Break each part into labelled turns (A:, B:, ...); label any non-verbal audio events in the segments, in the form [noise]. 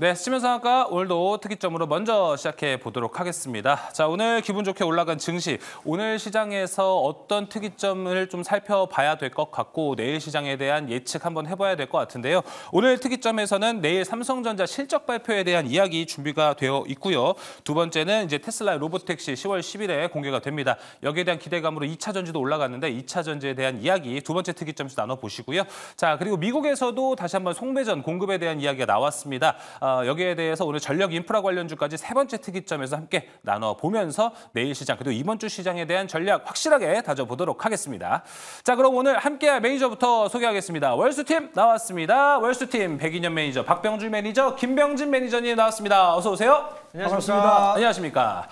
A: 네, 시면상학과 오늘도 특이점으로 먼저 시작해 보도록 하겠습니다. 자, 오늘 기분 좋게 올라간 증시, 오늘 시장에서 어떤 특이점을 좀 살펴봐야 될 것 같고 내일 시장에 대한 예측 한번 해봐야 될 것 같은데요. 오늘 특이점에서는 내일 삼성전자 실적 발표에 대한 이야기 준비가 되어 있고요. 두 번째는 이제 테슬라의 로보택시 10월 10일에 공개가 됩니다. 여기에 대한 기대감으로 2차 전지도 올라갔는데 2차 전지에 대한 이야기 두 번째 특이점에서 나눠보시고요. 자, 그리고 미국에서도 다시 한번 송매전 공급에 대한 이야기가 나왔습니다. 아, 어, 여기에 대해서 오늘 전력 인프라 관련주까지 세 번째 특이점에서 함께 나눠보면서 내일 시장 그리고 이번 주 시장에 대한 전략 확실하게 다져보도록 하겠습니다. 자 그럼 오늘 함께할 매니저부터 소개하겠습니다. 월수팀 나왔습니다. 월수팀 백인현 매니저, 박병주 매니저, 김병진 매니저님 나왔습니다. 어서 오세요. 안녕하십니까. 안녕하십니까.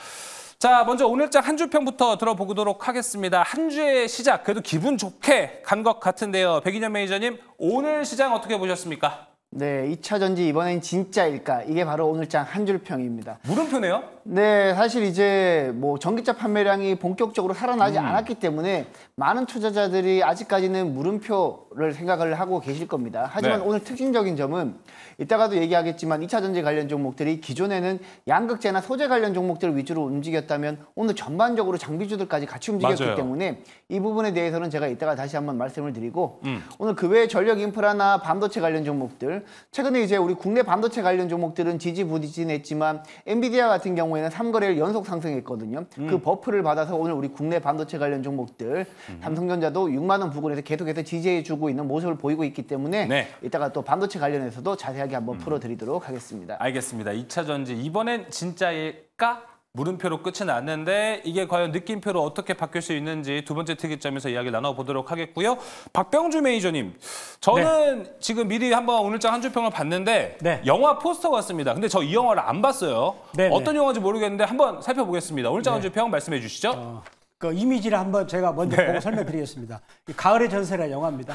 A: 자, 먼저 오늘장 한 주평부터 들어보도록 하겠습니다. 한 주의 시작, 그래도 기분 좋게 간 것 같은데요. 백인현 매니저님, 오늘 시장 어떻게 보셨습니까?
B: 네, 2차 전지 이번엔 진짜일까? 이게 바로 오늘장 한 줄평입니다.
A: 물음표네요?
B: 네, 사실 이제 뭐 전기차 판매량이 본격적으로 살아나지 음. 않았기 때문에 많은 투자자들이 아직까지는 물음표를 생각을 하고 계실 겁니다. 하지만 네. 오늘 특징적인 점은 이따가도 얘기하겠지만 2차 전지 관련 종목들이 기존에는 양극재나 소재 관련 종목들 위주로 움직였다면 오늘 전반적으로 장비주들까지 같이 움직였기 맞아요. 때문에 이 부분에 대해서는 제가 이따가 다시 한번 말씀을 드리고 음. 오늘 그 외에 전력 인프라나 반도체 관련 종목들 최근에 이제 우리 국내 반도체 관련 종목들은 지지 부진했지만 엔비디아 같은 경우에는 3거래를 연속 상승했거든요. 그 음. 그 버프를 받아서 오늘 우리 국내 반도체 관련 종목들 음. 삼성전자도 6만 원 부근에서 계속해서 지지해주고 있는 모습을 보이고 있기 때문에 네. 이따가 또 반도체 관련해서도 자세한 이야기 한번 음.
A: 풀어드리도록 하겠습니다. 알겠습니다. 2차 전지 이번엔 진짜일까? 물음표로 끝이 났는데 이게 과연 느낌표로 어떻게 바뀔 수 있는지 두 번째 특이점에서 이야기 나눠보도록 하겠고요. 박병주 매니저님, 저는 네. 지금 미리 한번 오늘장 한 주평을 봤는데 네. 영화 포스터가 왔습니다. 근데 저 이 영화를 안 봤어요. 네, 네, 어떤 영화인지 모르겠는데 한번 살펴보겠습니다. 오늘장 한 주평 네. 말씀해 주시죠. 어...
C: 그 이미지를 한번 제가 먼저 네. 보고 설명드리겠습니다. 가을의 전세라 영화입니다.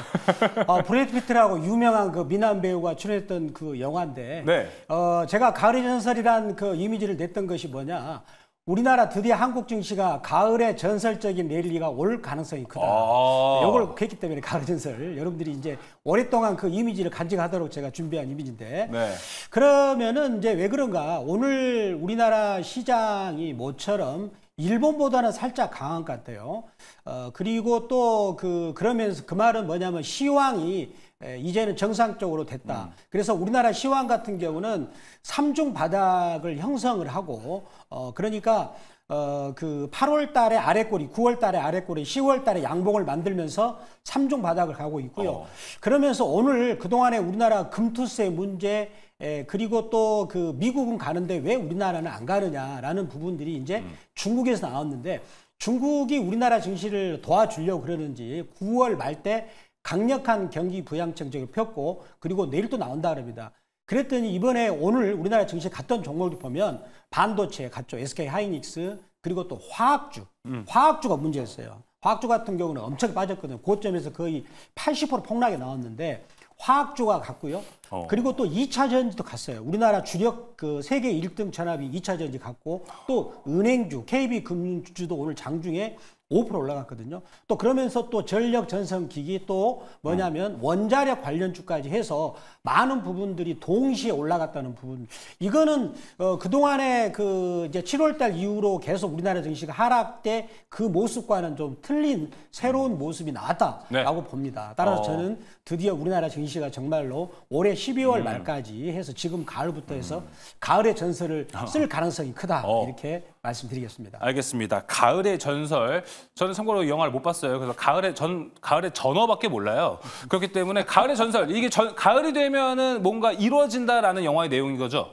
C: 어, 브래드 피트라고 유명한 그 미남 배우가 출연했던 그 영화인데, 네. 어, 제가 가을의 전설이란 그 이미지를 냈던 것이 뭐냐. 우리나라 드디어 한국 증시가 가을의 전설적인 랠리가 올 가능성이 크다. 이걸 아 했기 때문에 가을 전설 여러분들이 이제 오랫동안 그 이미지를 간직하도록 제가 준비한 이미지인데 네. 그러면은 이제 왜 그런가? 오늘 우리나라 시장이 모처럼 일본보다는 살짝 강한 것 같아요. 어, 그리고 또 그 그러면서 그 말은 뭐냐면 시황이 이제는 정상적으로 됐다. 음. 그래서 우리나라 시황 같은 경우는 삼중 바닥을 형성을 하고 어, 그러니까 어, 그 8월 달에 아래꼬리, 9월 달에 아래꼬리, 10월 달에 양봉을 만들면서 3종 바닥을 가고 있고요. 어. 그러면서 오늘 그동안에 우리나라 금투세 문제, 예, 그리고 또 그 미국은 가는데 왜 우리나라는 안 가느냐라는 부분들이 이제 음. 중국에서 나왔는데 중국이 우리나라 증시를 도와주려고 그러는지 9월 말 때 강력한 경기 부양 정책을 폈고 그리고 내일 또 나온다 그럽니다. 그랬더니 이번에 오늘 우리나라 증시에 갔던 종목들 보면 반도체 갔죠. SK 하이닉스 그리고 또 화학주. 음. 화학주가 문제였어요. 화학주 같은 경우는 엄청 빠졌거든요. 고점에서 거의 80% 폭락이 나왔는데 화학주가 갔고요. 어. 그리고 또 2차 전지도 갔어요. 우리나라 주력 그 세계 1등 전압이 2차 전지 갔고 또 은행주, KB 금융주도 오늘 장중에 5% 올라갔거든요. 또 그러면서 또 전력 전성 기기 또 뭐냐면 음. 원자력 관련 주까지 해서 많은 부분들이 동시에 올라갔다는 부분. 이거는 어, 그동안에 그 이제 7월 달 이후로 계속 우리나라 증시가 하락 때 그 모습과는 좀 틀린 새로운 음. 모습이 나왔다라고 네. 봅니다. 따라서 어. 저는 드디어 우리나라 증시가 정말로 올해 12월 음. 말까지 해서 지금 가을부터 해서 음. 가을의 전설을 어. 쓸 가능성이 크다. 어. 이렇게 말씀드리겠습니다.
A: 알겠습니다. 가을의 전설. 저는 참고로 이 영화를 못 봤어요. 그래서 가을의 전 가을의 전어밖에 몰라요. 그렇기 때문에 가을의 전설 이게 전, 가을이 되면은 뭔가 이루어진다라는 영화의 내용인 거죠.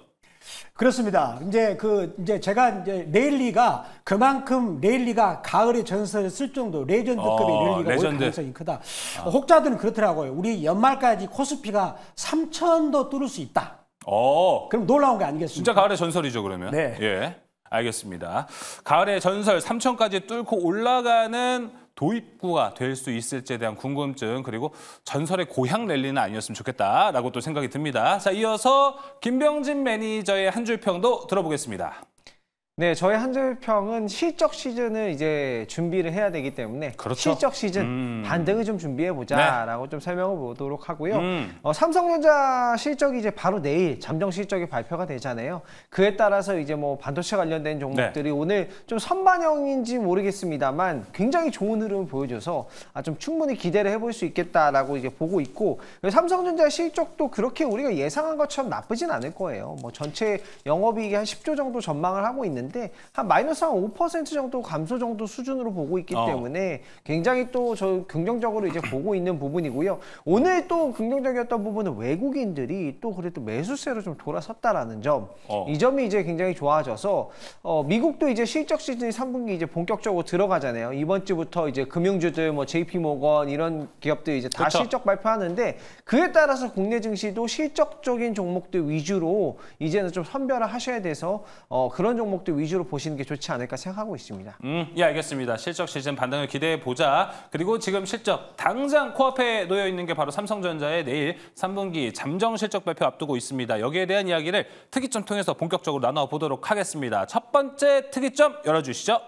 C: 그렇습니다. 이제 그 이제 제가 이제 레일리가 그만큼 레일리가 가을의 전설을 쓸 정도 레전드급의 어, 레일리가 레전드. 올 가능성이 크다. 아. 혹자들은 그렇더라고요. 우리 연말까지 코스피가 3천도 뚫을 수 있다.
A: 어. 그럼 놀라운 게 아니겠습니까? 진짜 가을의 전설이죠, 그러면. 네. 예. 알겠습니다. 가을의 전설 3천까지 뚫고 올라가는 도입구가 될 수 있을지에 대한 궁금증 그리고 전설의 고향 랠리는 아니었으면 좋겠다라고 또 생각이 듭니다. 자 이어서 김병진 매니저의 한 줄 평도 들어보겠습니다.
D: 네, 저희 한줄평은 실적 시즌을 이제 준비를 해야 되기 때문에 그렇죠. 실적 시즌 음. 반등을 좀 준비해 보자라고 네. 좀 설명을 보도록 하고요. 음. 어, 삼성전자 실적이 이제 바로 내일 잠정 실적이 발표가 되잖아요. 그에 따라서 이제 뭐 반도체 관련된 종목들이 네. 오늘 좀 선반영인지 모르겠습니다만 굉장히 좋은 흐름을 보여줘서 아, 좀 충분히 기대를 해볼 수 있겠다라고 이제 보고 있고 삼성전자 실적도 그렇게 우리가 예상한 것처럼 나쁘진 않을 거예요. 뭐 전체 영업이익이 한 10조 정도 전망을 하고 있는. 있는데 한 마이너스 한 5% 정도 감소 정도 수준으로 보고 있기 어. 때문에 굉장히 또 저 긍정적으로 이제 보고 있는 부분이고요. 오늘 또 긍정적이었던 부분은 외국인들이 또 그래도 매수세로 좀 돌아섰다라는 점. 어. 이 점이 이제 굉장히 좋아져서 어, 미국도 이제 실적 시즌이 3분기 이제 본격적으로 들어가잖아요. 이번 주부터 이제 금융주들 뭐 JP 모건 이런 기업들 이제 다 그쵸. 그렇죠. 실적 발표하는데 그에 따라서 국내 증시도 실적적인 종목들 위주로 이제는 좀 선별을 하셔야 돼서 어, 그런 종목들 것들 위주로 보시는 게 좋지 않을까 생각하고
A: 있습니다. 음, 예, 알겠습니다. 실적 시즌 반등을 기대해 보자. 그리고 지금 실적 당장 코앞에 놓여 있는 게 바로 삼성전자의 내일 3분기 잠정 실적 발표 앞두고 있습니다. 여기에 대한 이야기를 특이점 통해서 본격적으로 나눠 보도록 하겠습니다. 첫 번째 특이점 열어 주시죠.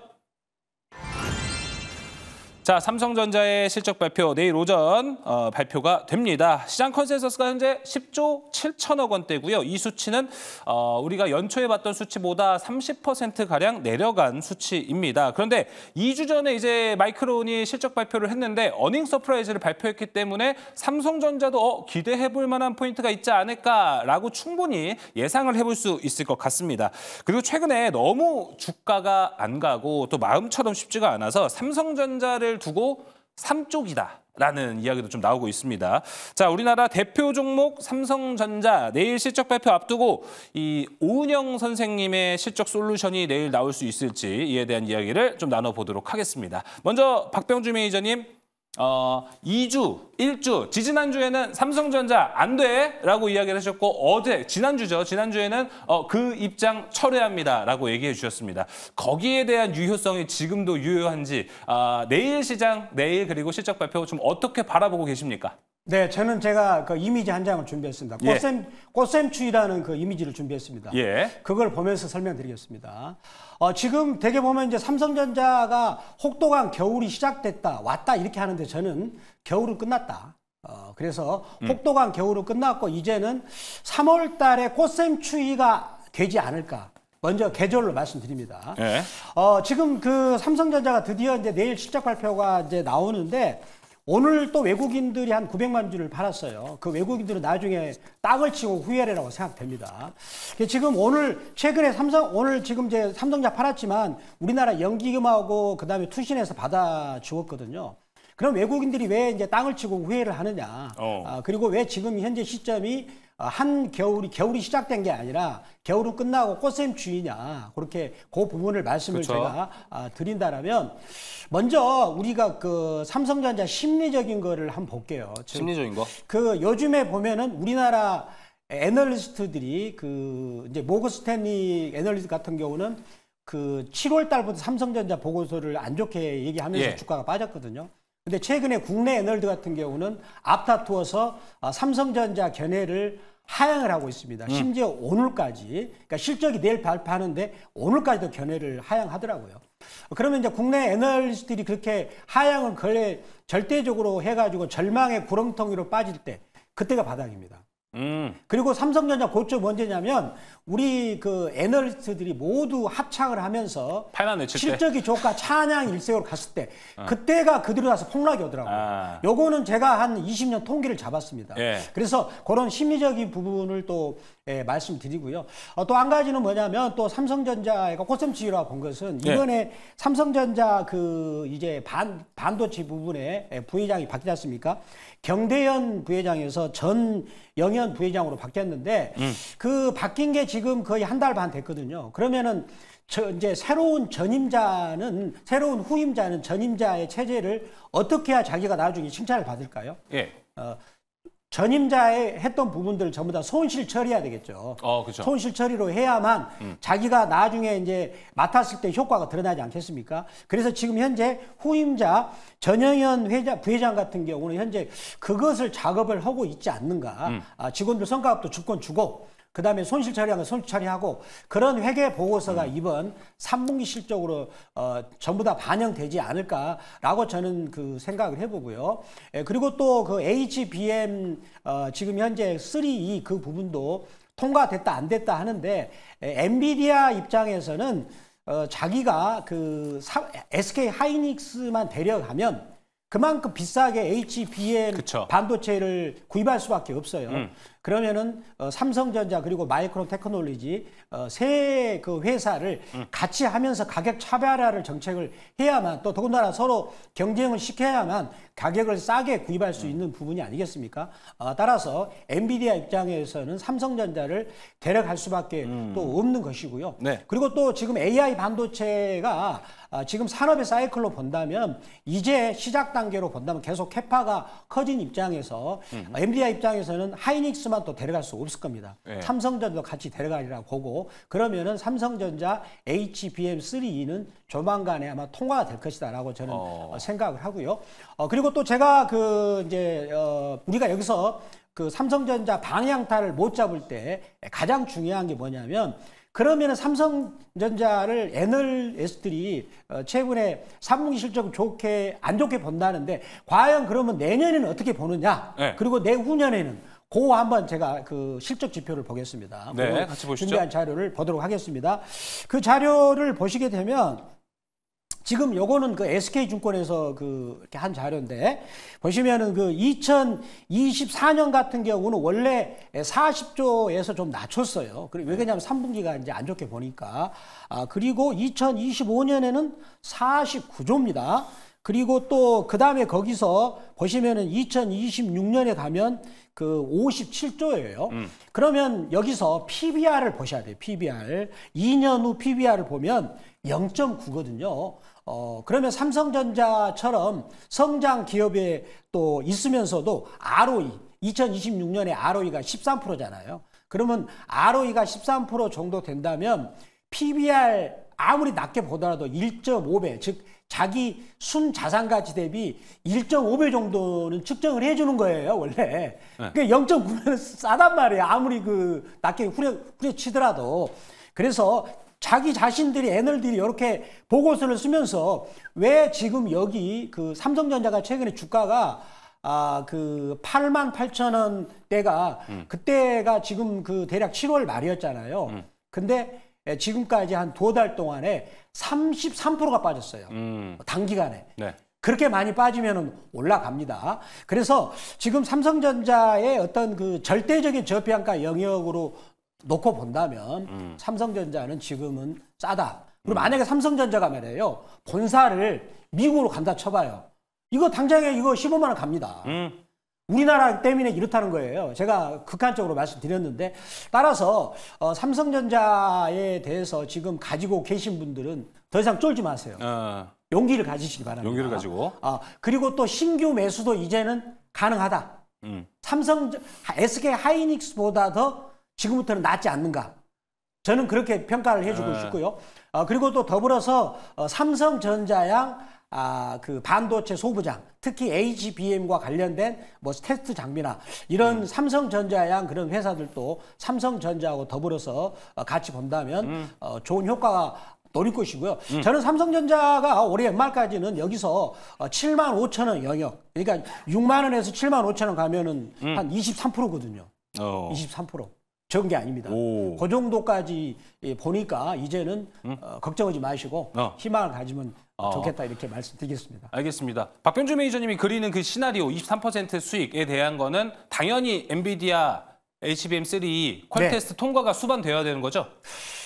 A: 자, 삼성전자의 실적 발표 내일 오전 어, 발표가 됩니다. 시장 컨센서스가 현재 10조 7천억 원대고요. 이 수치는 어, 우리가 연초에 봤던 수치보다 30%가량 내려간 수치입니다. 그런데 2주 전에 이제 마이크론이 실적 발표를 했는데 어닝 서프라이즈를 발표했기 때문에 삼성전자도 어, 기대해볼 만한 포인트가 있지 않을까라고 충분히 예상을 해볼 수 있을 것 같습니다. 그리고 최근에 너무 주가가 안 가고 또 마음처럼 쉽지가 않아서 삼성전자를 시차를 두고 3쪽이다. 라는 이야기도 좀 나오고 있습니다. 자, 우리나라 대표 종목 삼성전자 내일 실적 발표 앞두고 이 오은영 선생님의 실적 솔루션이 내일 나올 수 있을지에 이 대한 이야기를 좀 나눠보도록 하겠습니다. 먼저 박병주 매니저님 어, 2주, 1주, 지지난주에는 삼성전자 안 돼! 라고 이야기를 하셨고 어제, 지난주죠. 지난주에는 어, 그 입장 철회합니다. 라고 얘기해 주셨습니다. 거기에 대한 유효성이 지금도 유효한지 아, 내일 시장, 내일 그리고 실적 발표 좀 어떻게 바라보고 계십니까?
C: 네, 저는 제가 그 이미지 한 장을 준비했습니다. 꽃샘, 예. 꽃샘추위라는 그 이미지를 준비했습니다. 예. 그걸 보면서 설명드리겠습니다. 어, 지금 대개 보면 이제 삼성전자가 혹독한 겨울이 시작됐다 왔다 이렇게 하는데 저는 겨울은 끝났다. 어, 그래서 음. 혹독한 겨울은 끝났고 이제는 3월 달에 꽃샘 추위가 되지 않을까. 먼저 계절로 말씀드립니다. 네. 어, 지금 그 삼성전자가 드디어 이제 내일 실적 발표가 이제 나오는데 오늘 또 외국인들이 한 900만 주를 팔았어요. 그 외국인들은 나중에 땅을 치고 후회라고 하 생각됩니다. 지금 오늘 최근에 삼성 오늘 지금 이제 삼성자 팔았지만 우리나라 연기금하고 그다음에 투신해서 받아 주었거든요. 그럼 외국인들이 왜 이제 땅을 치고 후회를 하느냐? 어. 아, 그리고 왜 지금 현재 시점이 아, 한 겨울이 겨울이 시작된 게 아니라 겨울은 끝나고 꽃샘 주이냐 그렇게 그 부분을 말씀을 그쵸. 그렇죠. 제가 아, 드린다라면 먼저 우리가 그 삼성전자 심리적인 거를 한번 볼게요. 심리적인 거? 그 요즘에 보면은 우리나라 애널리스트들이 그 이제 모거스탠리 애널리스트 같은 경우는 그 7월 달부터 삼성전자 보고서를 안 좋게 얘기하면서 예. 주가가 빠졌거든요. 근데 최근에 국내 애널드 같은 경우는 앞다투어서 아, 삼성전자 견해를 하향을 하고 있습니다. 음. 심지어 오늘까지, 그러니까 실적이 내일 발표하는데 오늘까지도 견해를 하향하더라고요. 그러면 이제 국내 애널리스트들이 그렇게 하향을 거래 절대적으로 해가지고 절망의 구렁텅이로 빠질 때, 그때가 바닥입니다. 음. 그리고 삼성전자 고점 언제냐면 우리 그 애널리스트들이 모두 합창을 하면서 실적이 조가 찬양 일색으로 갔을 때 어. 그때가 그대로 나서 폭락이 오더라고요. 아. 요거는 제가 한 20년 통계를 잡았습니다. 예. 그래서 그런 심리적인 부분을 또 예, 말씀드리고요. 어, 또 한 가지는 뭐냐면 또 삼성전자가 고점치유라 고본 것은 네. 이번에 예. 삼성전자 그 이제 반, 반도체 부분에 예, 부회장이 바뀌지 않습니까? 경대현 부회장에서 전 영현 부회장으로 바뀌었는데 음. 그 바뀐 게 지금 거의 한 달 반 됐거든요. 그러면은 저 이제 새로운 전임자는 새로운 후임자는 전임자의 체제를 어떻게 해야 자기가 나중에 칭찬을 받을까요? 예. 어, 전임자의 했던 부분들을 전부 다 손실 처리해야 되겠죠.
A: 어, 그렇죠. 손실
C: 처리로 해야만 음. 자기가 나중에 이제 맡았을 때 효과가 드러나지 않겠습니까? 그래서 지금 현재 후임자 전영현 회장 부회장 같은 경우는 현재 그것을 작업을 하고 있지 않는가. 음. 아, 직원들 성과급도 주권 주고 그 다음에 손실 처리하면 손실 처리하고 그런 회계 보고서가 음. 이번 3분기 실적으로 어, 전부 다 반영되지 않을까라고 저는 그 생각을 해보고요. 예, 그리고 또 그 HBM 어, 지금 현재 3E 그 부분도 통과됐다 안 됐다 하는데 에, 예, 엔비디아 입장에서는 어, 자기가 그 사, SK 하이닉스만 데려가면 그만큼 비싸게 HBM 그쵸. 반도체를 구입할 수밖에 없어요. 음. 그러면은 어, 삼성전자 그리고 마이크론 테크놀로지 어, 세그 회사를 음. 같이 하면서 가격 차별화를 정책을 해야만 또 더군다나 서로 경쟁을 시켜야만 가격을 싸게 구입할 수 음. 있는 부분이 아니겠습니까? 어, 따라서 엔비디아 입장에서는 삼성전자를 데려갈 수밖에 음. 또 없는 것이고요. 네. 그리고 또 지금 AI 반도체가 아, 지금 산업의 사이클로 본다면 이제 시작 단계로 본다면 계속 캐파가 커진 입장에서 음. 엔비디아 입장에서는 하이닉스 하나만또 데려갈 수 없을 겁니다. 네. 삼성전자도 같이 데려가리라고 보고 그러면은 삼성전자 HBM3E는 조만간에 아마 통과가 될 것이다라고 저는 어. 어. 생각을 하고요. 어, 그리고 또 제가 그 이제 어, 우리가 여기서 그 삼성전자 방향타를 못 잡을 때 가장 중요한 게 뭐냐면 그러면은 삼성전자를 애널리스트들이 어, 최근에 3분기 실적 좋게 안 좋게 본다는데 과연 그러면 내년에는 어떻게 보느냐? 네. 그리고 내후년에는 그거 한번 제가 그 실적 지표를 보겠습니다. 네, 같이 보시죠. 준비한 자료를 보도록 하겠습니다. 그 자료를 보시게 되면 지금 요거는 그 SK증권에서 그 이렇게 한 자료인데 보시면은 그 2024년 같은 경우는 원래 40조에서 좀 낮췄어요. 그리고 왜 그러냐면 3분기가 이제 안 좋게 보니까. 아, 그리고 2025년에는 49조입니다. 그리고 또 그 다음에 거기서 보시면은 2026년에 가면 그 57조예요. 음. 그러면 여기서 PBR을 보셔야 돼요. PBR. 2년 후 PBR을 보면 0.9거든요. 어, 그러면 삼성전자처럼 성장 기업에 또 있으면서도 ROE, 2026년에 ROE가 13%잖아요. 그러면 ROE가 13% 정도 된다면 PBR 아무리 낮게 보더라도 1.5배, 즉 자기 순 자산 가치 대비 1.5배 정도는 측정을 해주는 거예요 원래. 네. 그 0.9배는 싸단 말이에요. 아무리 그 낮게 후려 후려치더라도. 그래서 자기 자신들이 애널들이 이렇게 보고서를 쓰면서 왜 지금 여기 그 삼성전자가 최근에 주가가 아그 8만 8천 원때가 음. 그때가 지금 그 대략 7월 말이었잖아요. 음. 근데 예, 지금까지 한 두 달 동안에 33%가 빠졌어요. 음. 단기간에. 네. 그렇게 많이 빠지면 올라갑니다. 그래서 지금 삼성전자의 어떤 그 절대적인 저평가 영역으로 놓고 본다면 음. 삼성전자는 지금은 싸다. 그리고 음. 만약에 삼성전자가 말이에요. 본사를 미국으로 간다 쳐봐요. 이거 당장에 이거 15만 원 갑니다. 음. 우리나라 때문에 이렇다는 거예요. 제가 극한적으로 말씀드렸는데 따라서 어, 삼성전자에 대해서 지금 가지고 계신 분들은 더 이상 쫄지 마세요. 어. 용기를 가지시기 바랍니다. 용기를 가지고. 아, 그리고 또 신규 매수도 이제는 가능하다. 음. 삼성 SK 하이닉스보다 더 지금부터는 낫지 않는가. 저는 그렇게 평가를 해주고 에. 네. 싶고요. 아, 그리고 또 더불어서 어, 삼성전자양 아, 그 반도체 소부장, 특히 HBM과 관련된 뭐 테스트 장비나 이런 음. 삼성전자양 그런 회사들도 삼성전자하고 더불어서 어, 같이 본다면 음. 어, 좋은 효과가 노릴 것이고요. 음. 저는 삼성전자가 올해 연말까지는 여기서 7만 어, 5천 원 영역, 그러니까 6만 원에서 7만 5천 원 가면은 음. 한 23%거든요. 어. 23%. 적은 게 아닙니다. 오. 그 정도까지 예, 보니까 이제는 음? 어, 걱정하지 마시고 어. 희망을 가지면
A: 어. 좋겠다 이렇게 말씀드리겠습니다. 알겠습니다. 박병주 매니저님이 그리는 그 시나리오 23% 수익에 대한 거는 당연히 엔비디아 HBM3 퀄테스트 네. 통과가 수반되어야 되는 거죠?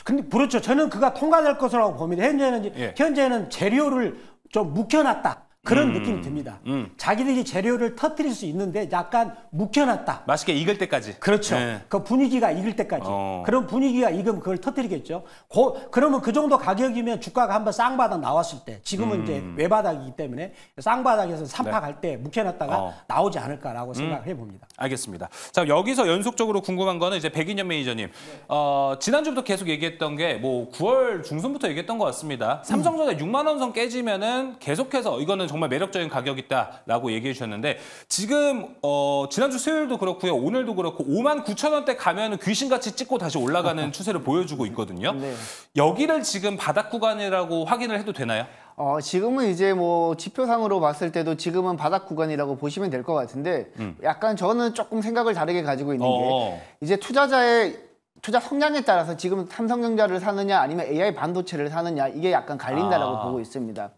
C: 근데 그렇죠. 저는 그가 통과될 것으로 봅니다. 현재는 예. 현재는 재료를 좀 묵혀놨다. 그런 음, 느낌이 음,
A: 듭니다. 음.
C: 자기들이 재료를 터뜨릴 수 있는데 약간 묵혀놨다.
A: 맛있게 익을 때까지. 그렇죠. 네.
C: 그 분위기가 익을 때까지. 어. 그런 분위기가 익으면 그걸 터뜨리겠죠. 고, 그러면 그 정도 가격이면 주가가 한번 쌍바닥 나왔을 때 지금은 음. 이제 외바닥이기 때문에 쌍바닥에서 삼파 네. 갈때 묵혀놨다가 어. 나오지 않을까라고 음. 생각을 해봅니다.
A: 알겠습니다. 자 여기서 연속적으로 궁금한 거는 이제 백인현 매니저님. 네. 어, 지난주부터 계속 얘기했던 게 뭐 9월 중순부터 얘기했던 것 같습니다. 삼성전자 6만 원 선 깨지면은 계속해서 이거는 정말 매력적인 가격이다라고 얘기해 주셨는데 지금 어, 지난주 수요일도 그렇고요. 오늘도 그렇고 5만 9천 원대 가면 귀신같이 찍고 다시 올라가는 [laughs] 추세를 보여주고 있거든요. 네. 여기를 지금 바닥 구간이라고 확인을 해도 되나요?
B: 어, 지금은 이제 뭐 지표상으로 봤을 때도 지금은 바닥 구간이라고 보시면 될 것 같은데 음. 약간 저는 조금 생각을 다르게 가지고 있는 어. 게 이제 투자자의 투자 성향에 따라서 지금 삼성전자를 사느냐 아니면 AI 반도체를 사느냐 이게 약간 갈린다라고 아. 보고 있습니다.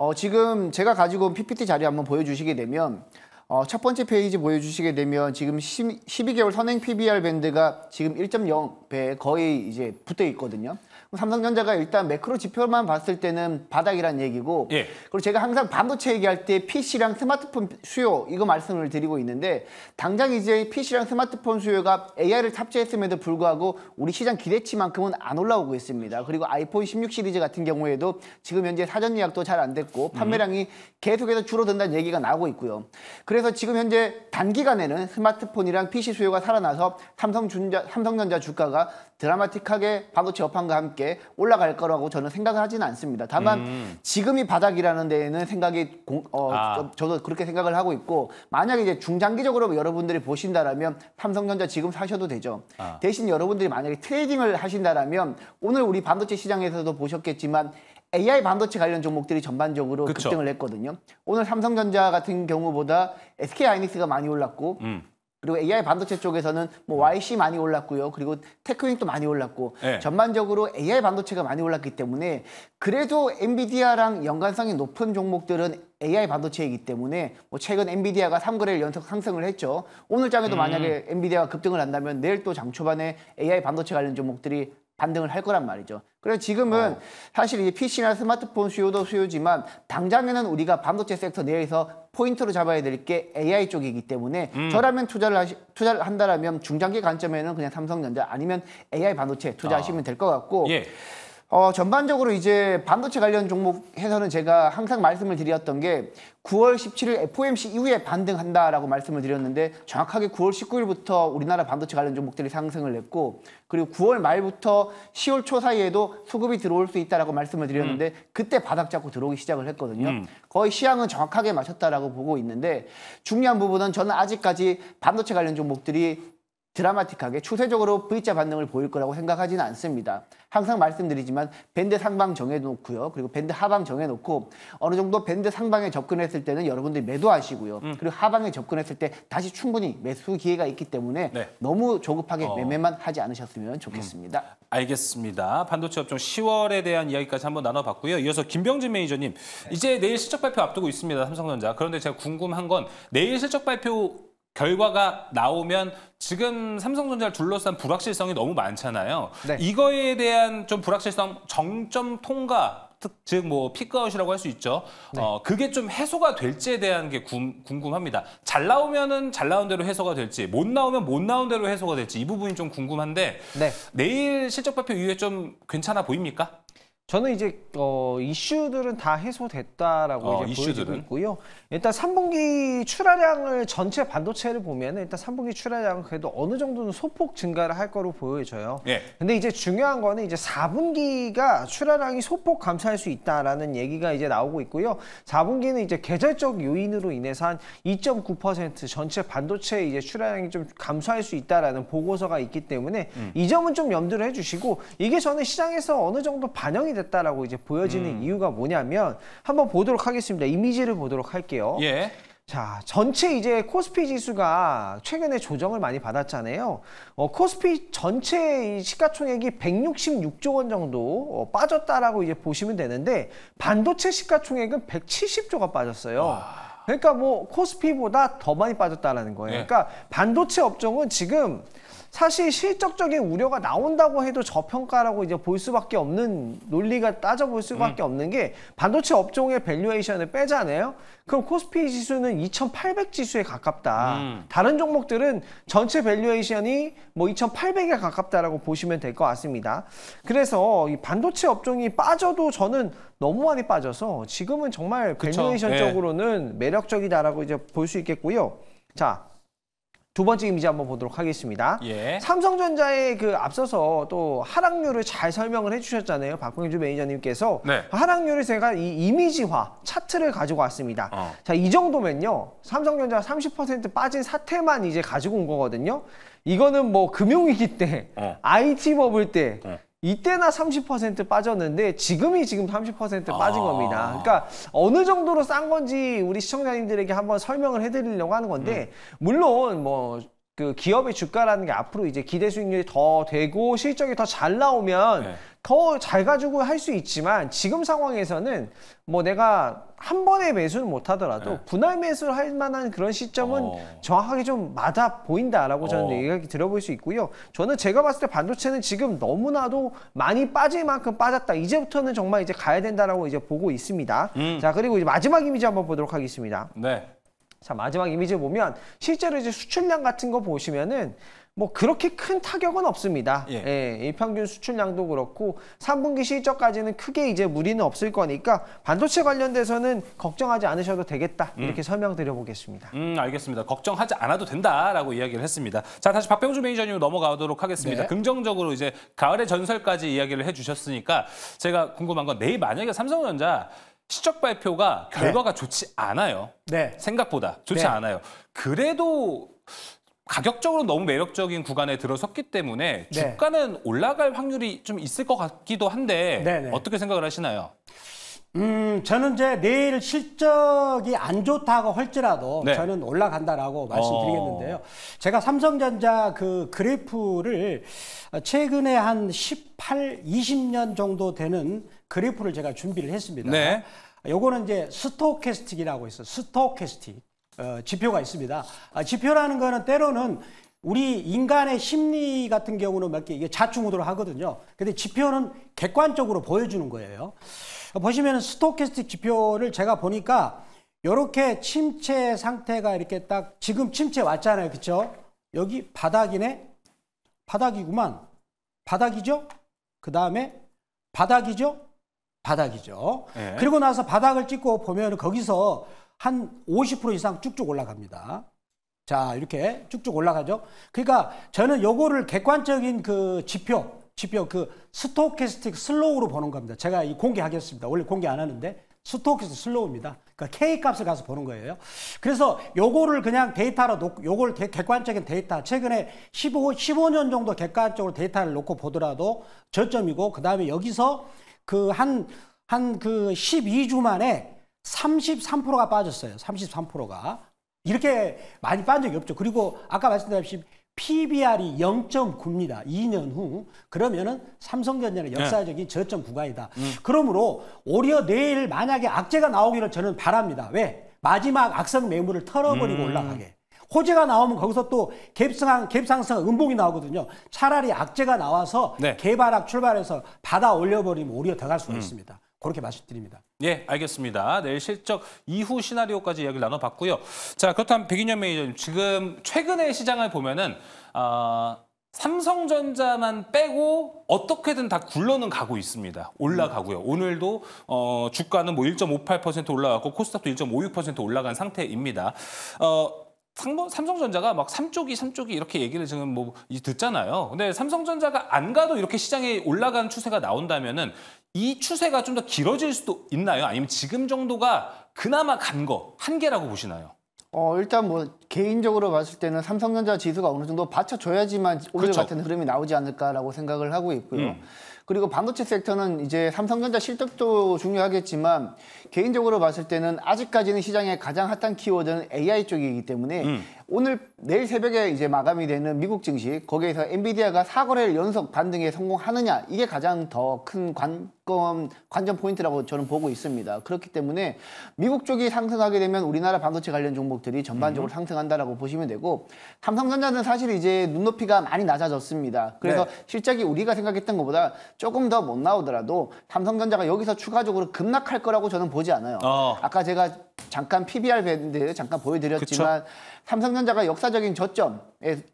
B: 어, 지금 제가 가지고 온 PPT 자료 한번 보여주시게 되면 어, 첫 번째 페이지 보여주시게 되면 지금 10, 12개월 선행 PBR 밴드가 지금 1.0배 거의 이제 붙어 있거든요. 뭐 삼성전자가 일단 매크로 지표만 봤을 때는 바닥이란 얘기고 예. 그리고 제가 항상 반도체 얘기할 때 PC랑 스마트폰 수요 이거 말씀을 드리고 있는데 당장 이제 PC랑 스마트폰 수요가 AI를 탑재했음에도 불구하고 우리 시장 기대치만큼은 안 올라오고 있습니다. 그리고 아이폰 16 시리즈 같은 경우에도 지금 현재 사전 예약도 잘 안 됐고 음. 판매량이 계속해서 줄어든다는 얘기가 나오고 있고요. 그래서 지금 현재 단기간에는 스마트폰이랑 PC 수요가 살아나서 삼성전자, 삼성전자 주가가 드라마틱하게 바로 제업한과 함께 올라갈 거라고 저는 생각을 하지는 않습니다. 다만 음. 지금이 바닥이라는 데에는 생각이 공, 어, 아. 저, 도 그렇게 생각을 하고 있고 만약에 이제 중장기적으로 여러분들이 보신다라면 삼성전자 지금 사셔도 되죠. 아. 대신 여러분들이 만약에 트레이딩을 하신다라면 오늘 우리 반도체 시장에서도 보셨겠지만 AI 반도체 관련 종목들이 전반적으로 그쵸. 급등을 했거든요. 오늘 삼성전자 같은 경우보다 SK 하이닉스가 많이 올랐고 음. 그리고 AI 반도체 쪽에서는 뭐 YC 많이 올랐고요. 그리고 테크닉도 많이 올랐고 네. 전반적으로 AI 반도체가 많이 올랐기 때문에 그래도 엔비디아랑 연관성이 높은 종목들은 AI 반도체이기 때문에 뭐 최근 엔비디아가 3거래일 연속 상승을 했죠. 오늘 장에도 음. 만약에 엔비디아가 급등을 한다면 내일 또 장 초반에 AI 반도체 관련 종목들이 반등을 할 거란 말이죠. 그래서 지금은 어. 사실 이제 PC나 스마트폰 수요도 수요지만 당장에는 우리가 반도체 섹터 내에서 포인트로 잡아야 될 게 AI 쪽이기 때문에 음. 저라면 투자를 하시, 투자를 한다라면 중장기 관점에는 그냥 삼성전자 아니면 AI 반도체 투자하시면 아. 될것 같고 예. 어, 전반적으로 이제 반도체 관련 종목에서는 제가 항상 말씀을 드렸던 게 9월 17일 FOMC 이후에 반등한다라고 말씀을 드렸는데 정확하게 9월 19일부터 우리나라 반도체 관련 종목들이 상승을 냈고 그리고 9월 말부터 10월 초 사이에도 수급이 들어올 수 있다라고 말씀을 드렸는데 음. 그때 바닥 잡고 들어오기 시작을 했거든요. 음. 거의 시향은 정확하게 맞췄다라고 보고 있는데 중요한 부분은 저는 아직까지 반도체 관련 종목들이 드라마틱하게 추세적으로 V자 반응을 보일 거라고 생각하지는 않습니다. 항상 말씀드리지만 밴드 상방 정해놓고요. 그리고 밴드 하방 정해놓고 어느 정도 밴드 상방에 접근했을 때는 여러분들이 매도하시고요. 음. 그리고 하방에 접근했을 때 다시 충분히 매수 기회가 있기 때문에 네. 너무 조급하게 어. 매매만 하지 않으셨으면 좋겠습니다.
A: 음. 알겠습니다. 반도체 업종 10월에 대한 이야기까지 한번 나눠봤고요. 이어서 김병진 매니저님, 네. 이제 내일 실적 발표 앞두고 있습니다. 삼성전자. 그런데 제가 궁금한 건 내일 실적 발표 결과가 나오면 지금 삼성전자를 둘러싼 불확실성이 너무 많잖아요. 네. 이거에 대한 좀 불확실성 정점 통과 즉 뭐 피크아웃이라고 할 수 있죠. 네. 어, 그게 좀 해소가 될지에 대한 게 궁, 궁금합니다. 잘 나오면은 잘 나온 대로 해소가 될지, 못 나오면 못 나온 대로 해소가 될지 이 부분이 좀 궁금한데 네. 내일 실적 발표 이후에 좀 괜찮아 보입니까?
D: 저는 이제 어, 이슈들은 다 해소됐다라고 어, 이제 보여지고 있고요. 일단 3분기 출하량을 전체 반도체를 보면 일단 3분기 출하량은 그래도 어느 정도는 소폭 증가를 할 거로 보여져요. 예. 근데 이제 중요한 거는 이제 4분기가 출하량이 소폭 감소할 수 있다라는 얘기가 이제 나오고 있고요. 4분기는 이제 계절적 요인으로 인해서 한 2.9% 전체 반도체 이제 출하량이 좀 감소할 수 있다라는 보고서가 있기 때문에 음. 이 점은 좀 염두를 해주시고 이게 저는 시장에서 어느 정도 반영이 됐다라고 이제 보여지는 음. 이유가 뭐냐면 한번 보도록 하겠습니다. 이미지를 보도록 할게요. 예. 자, 전체 이제 코스피 지수가 최근에 조정을 많이 받았잖아요. 어, 코스피 전체 시가총액이 166조 원 정도 어, 빠졌다라고 이제 보시면 되는데 반도체 시가총액은 170조가 빠졌어요. 와. 그러니까 뭐 코스피보다 더 많이 빠졌다라는 거예요. 네. 그러니까 반도체 업종은 지금 사실 실적적인 우려가 나온다고 해도 저평가라고 이제 볼 수밖에 없는 논리가 따져볼 수밖에 음. 없는 게 반도체 업종의 밸류에이션을 빼잖아요. 그럼 코스피 지수는 2,800 지수에 가깝다. 음. 다른 종목들은 전체 밸류에이션이 뭐 2,800에 가깝다라고 보시면 될 것 같습니다. 그래서 이 반도체 업종이 빠져도 저는 너무 많이 빠져서 지금은 정말 밸류에이션적으로는 예. 네. 매력적이다라고 이제 볼 수 있겠고요. 자, 두 번째 이미지 한번 보도록 하겠습니다. 예. 삼성전자의 그 앞서서 또 하락률을 잘 설명을 해주셨잖아요. 박봉주 매니저님께서 네. 하락률을 제가 이 이미지화 차트를 가지고 왔습니다. 어. 자, 이 정도면요. 삼성전자 30% 빠진 사태만 이제 가지고 온 거거든요. 이거는 뭐 금융위기 때, 어. IT 버블 때, 어. 이때나 30% 빠졌는데 지금이 지금 30% 빠진 아 겁니다. 그러니까 어느 정도로 싼 건지 우리 시청자님들에게 한번 설명을 해드리려고 하는 건데 음. 물론 뭐그 기업의 주가라는 게 앞으로 이제 기대 수익률이 더 되고 실적이 더 잘 나오면 네. 더잘 가지고 할 수 있지만 지금 상황에서는 뭐 내가 한 번에 매수는 못 하더라도 네. 분할 매수를 할 만한 그런 시점은 어. 정확하게 좀 맞아 보인다라고 저는 어. 얘기 들어볼 수 있고요. 저는 제가 봤을 때 반도체는 지금 너무나도 많이 빠질 만큼 빠졌다. 이제부터는 정말 이제 가야 된다라고 이제 보고 있습니다. 음. 자, 그리고 이제 마지막 이미지 한번 보도록 하겠습니다. 네. 자 마지막 이미지 보면 실제로 이제 수출량 같은 거 보시면은 뭐 그렇게 큰 타격은 없습니다. 예. 예, 평균 수출량도 그렇고 3분기 실적까지는 크게 이제 무리는 없을 거니까 반도체 관련돼서는 걱정하지 않으셔도 되겠다 음. 이렇게 설명드려 보겠습니다.
A: 음 알겠습니다. 걱정하지 않아도 된다라고 이야기를 했습니다. 자 다시 박병주 매니저님 넘어가도록 하겠습니다. 네. 긍정적으로 이제 가을의 전설까지 이야기를 해주셨으니까 제가 궁금한 건 내일 만약에 삼성전자 시적 발표가 네. 결과가 좋지 않아요. 네. 생각보다 좋지 네. 않아요. 그래도 가격적으로 너무 매력적인 구간에 들어섰기 때문에 네. 주가는 올라갈 확률이 좀 있을 것 같기도 한데 어떻게 생각을 하시나요?
C: 음, 저는 이제 내일 실적이 안 좋다고 할지라도 네. 저는 올라간다라고 어. 말씀드리겠는데요. 어... 제가 삼성전자 그 그래프를 최근에 한 18, 20년 정도 되는 그래프를 제가 준비를 했습니다. 네. 요거는 이제 스토캐스틱이라고 해서 스토캐스틱. 어, 지표가 있습니다. 아, 지표라는 거는 때로는 우리 인간의 심리 같은 경우는 몇개 이게 자충우도 하거든요. 근데 지표는 객관적으로 보여주는 거예요. 보시면 스토캐스틱 지표를 제가 보니까 이렇게 침체 상태가 이렇게 딱 지금 침체 왔잖아요. 그쵸? 여기 바닥이네? 바닥이구만. 바닥이죠? 그 다음에 바닥이죠? 바닥이죠. 네. 그리고 나서 바닥을 찍고 보면 거기서 한 50% 이상 쭉쭉 올라갑니다. 자, 이렇게 쭉쭉 올라가죠. 그러니까 저는 요거를 객관적인 그 지표, 지표 그 스토캐스틱 슬로우로 보는 겁니다. 제가 이 공개하겠습니다. 원래 공개 안 하는데 스토캐스틱 슬로우입니다. 그러니까 K 값을 가서 보는 거예요. 그래서 요거를 그냥 데이터로 놓고 요걸 객관적인 데이터 최근에 15 15년 정도 객관적으로 데이터를 놓고 보더라도 저점이고 그다음에 여기서 그한한그 12주 그 만에 33%가 빠졌어요. 33%가 이렇게 많이 빠진 적이 없죠. 그리고 아까 말씀드렸듯이 PBR이 0.9입니다. 2년 후 그러면은 삼성전자는 네. 역사적인 네. 저점 구간이다. 음. 그러므로 오히려 내일 만약에 악재가 나오기를 저는 바랍니다. 왜? 마지막 악성 매물을 털어버리고 음. 올라가게. 호재가 나오면 거기서 또 갭상승, 갭상승 음봉이 나오거든요. 차라리 악재가 나와서 네. 개발학 출발해서 받아 올려버리면 오히려 더 갈 수가 음. 있습니다. 그렇게 말씀드립니다.
A: 예, 알겠습니다. 내일 실적 이후 시나리오까지 이야기를 나눠봤고요. 자, 그렇다면 백인현 매니저님, 지금 최근의 시장을 보면은 어, 삼성전자만 빼고 어떻게든 다 굴러는 가고 있습니다. 올라가고요. 오늘도 어, 주가는 뭐 1.58% 올라갔고 코스닥도 1.56% 올라간 상태입니다. 어, 삼성전자가 막삼쪽이삼쪽이 이렇게 얘기를 지금 뭐 듣잖아요. 근데 삼성전자가 안 가도 이렇게 시장에 올라간 추세가 나온다면은 이 추세가 좀 더 길어질 수도 있나요? 아니면 지금 정도가 그나마 간 거 한계라고 보시나요?
B: 어 일단 뭐 개인적으로 봤을 때는 삼성전자 지수가 어느 정도 받쳐줘야지만 올해 그렇죠. 같은 흐름이 나오지 않을까라고 생각을 하고 있고요. 음. 그리고 반도체 섹터는 이제 삼성전자 실적도 중요하겠지만 개인적으로 봤을 때는 아직까지는 시장의 가장 핫한 키워드는 AI 쪽이기 때문에 음. 오늘 내일 새벽에 이제 마감이 되는 미국 증시 거기에서 엔비디아가 사거래를 연속 반등에 성공하느냐 이게 가장 더 큰 관건 관전 포인트라고 저는 보고 있습니다. 그렇기 때문에 미국 쪽이 상승하게 되면 우리나라 반도체 관련 종목들이 전반적으로 음. 상승한다라고 보시면 되고 삼성전자는 사실 이제 눈높이가 많이 낮아졌습니다. 그래서 네. 실적이 우리가 생각했던 것보다 조금 더 못 나오더라도 삼성전자가 여기서 추가적으로 급락할 거라고 저는 보지 않아요. 어. 아까 제가 잠깐 PBR 밴드 잠깐 보여드렸지만 삼성전자 삼성전자가 역사적인 저점에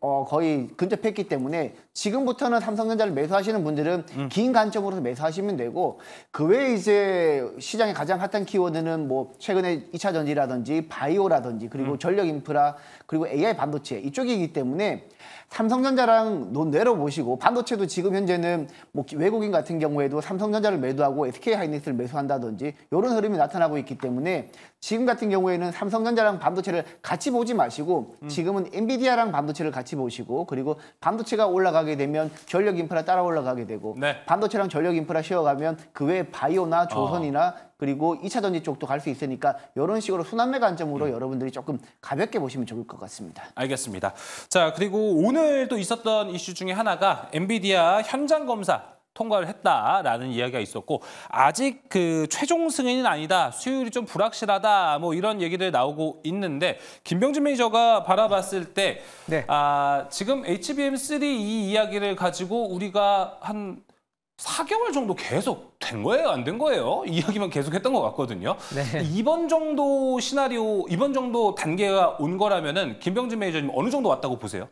B: 어, 거의 근접했기 때문에 지금부터는 삼성전자를 매수하시는 분들은 음. 긴 관점으로 매수하시면 되고 그 외에 이제 시장에 가장 핫한 키워드는 뭐 최근에 이차 전지라든지 바이오라든지 그리고 음. 전력 인프라 그리고 AI 반도체 이쪽이기 때문에 삼성전자랑 논외로 보시고 반도체도 지금 현재는 뭐 외국인 같은 경우에도 삼성전자를 매도하고 SK 하이닉스를 매수한다든지 이런 흐름이 나타나고 있기 때문에 지금 같은 경우에는 삼성전자랑 반도체를 같이 보지 마시고 음. 지금은 엔비디아랑 반도체를 같이 보시고 그리고 반도체가 올라가게 되면 전력 인프라 따라 올라가게 되고 네. 반도체랑 전력 인프라 쉬어가면 그 외에 바이오나 조선이나 어. 그리고 2차 전지 쪽도 갈 수 있으니까 이런 식으로 순환매 관점으로 음. 여러분들이 조금 가볍게 보시면 좋을 것 같습니다.
A: 알겠습니다. 자 그리고 오늘도 있었던 이슈 중에 하나가 엔비디아 현장 검사 통과를 했다라는 이야기가 있었고 아직 그 최종 승인은 아니다 수율이 좀 불확실하다 뭐 이런 얘기들 나오고 있는데 김병진 매니저가 바라봤을 때 네. 아, 지금 HBM3 이 이야기를 가지고 우리가 한 4개월 정도 계속 된 거예요, 안 된 거예요? 이야기만 계속 했던 것 같거든요. 네. 이번 정도 시나리오, 이번 정도 단계가 온 거라면은 김병진 매니저님 어느 정도 왔다고 보세요?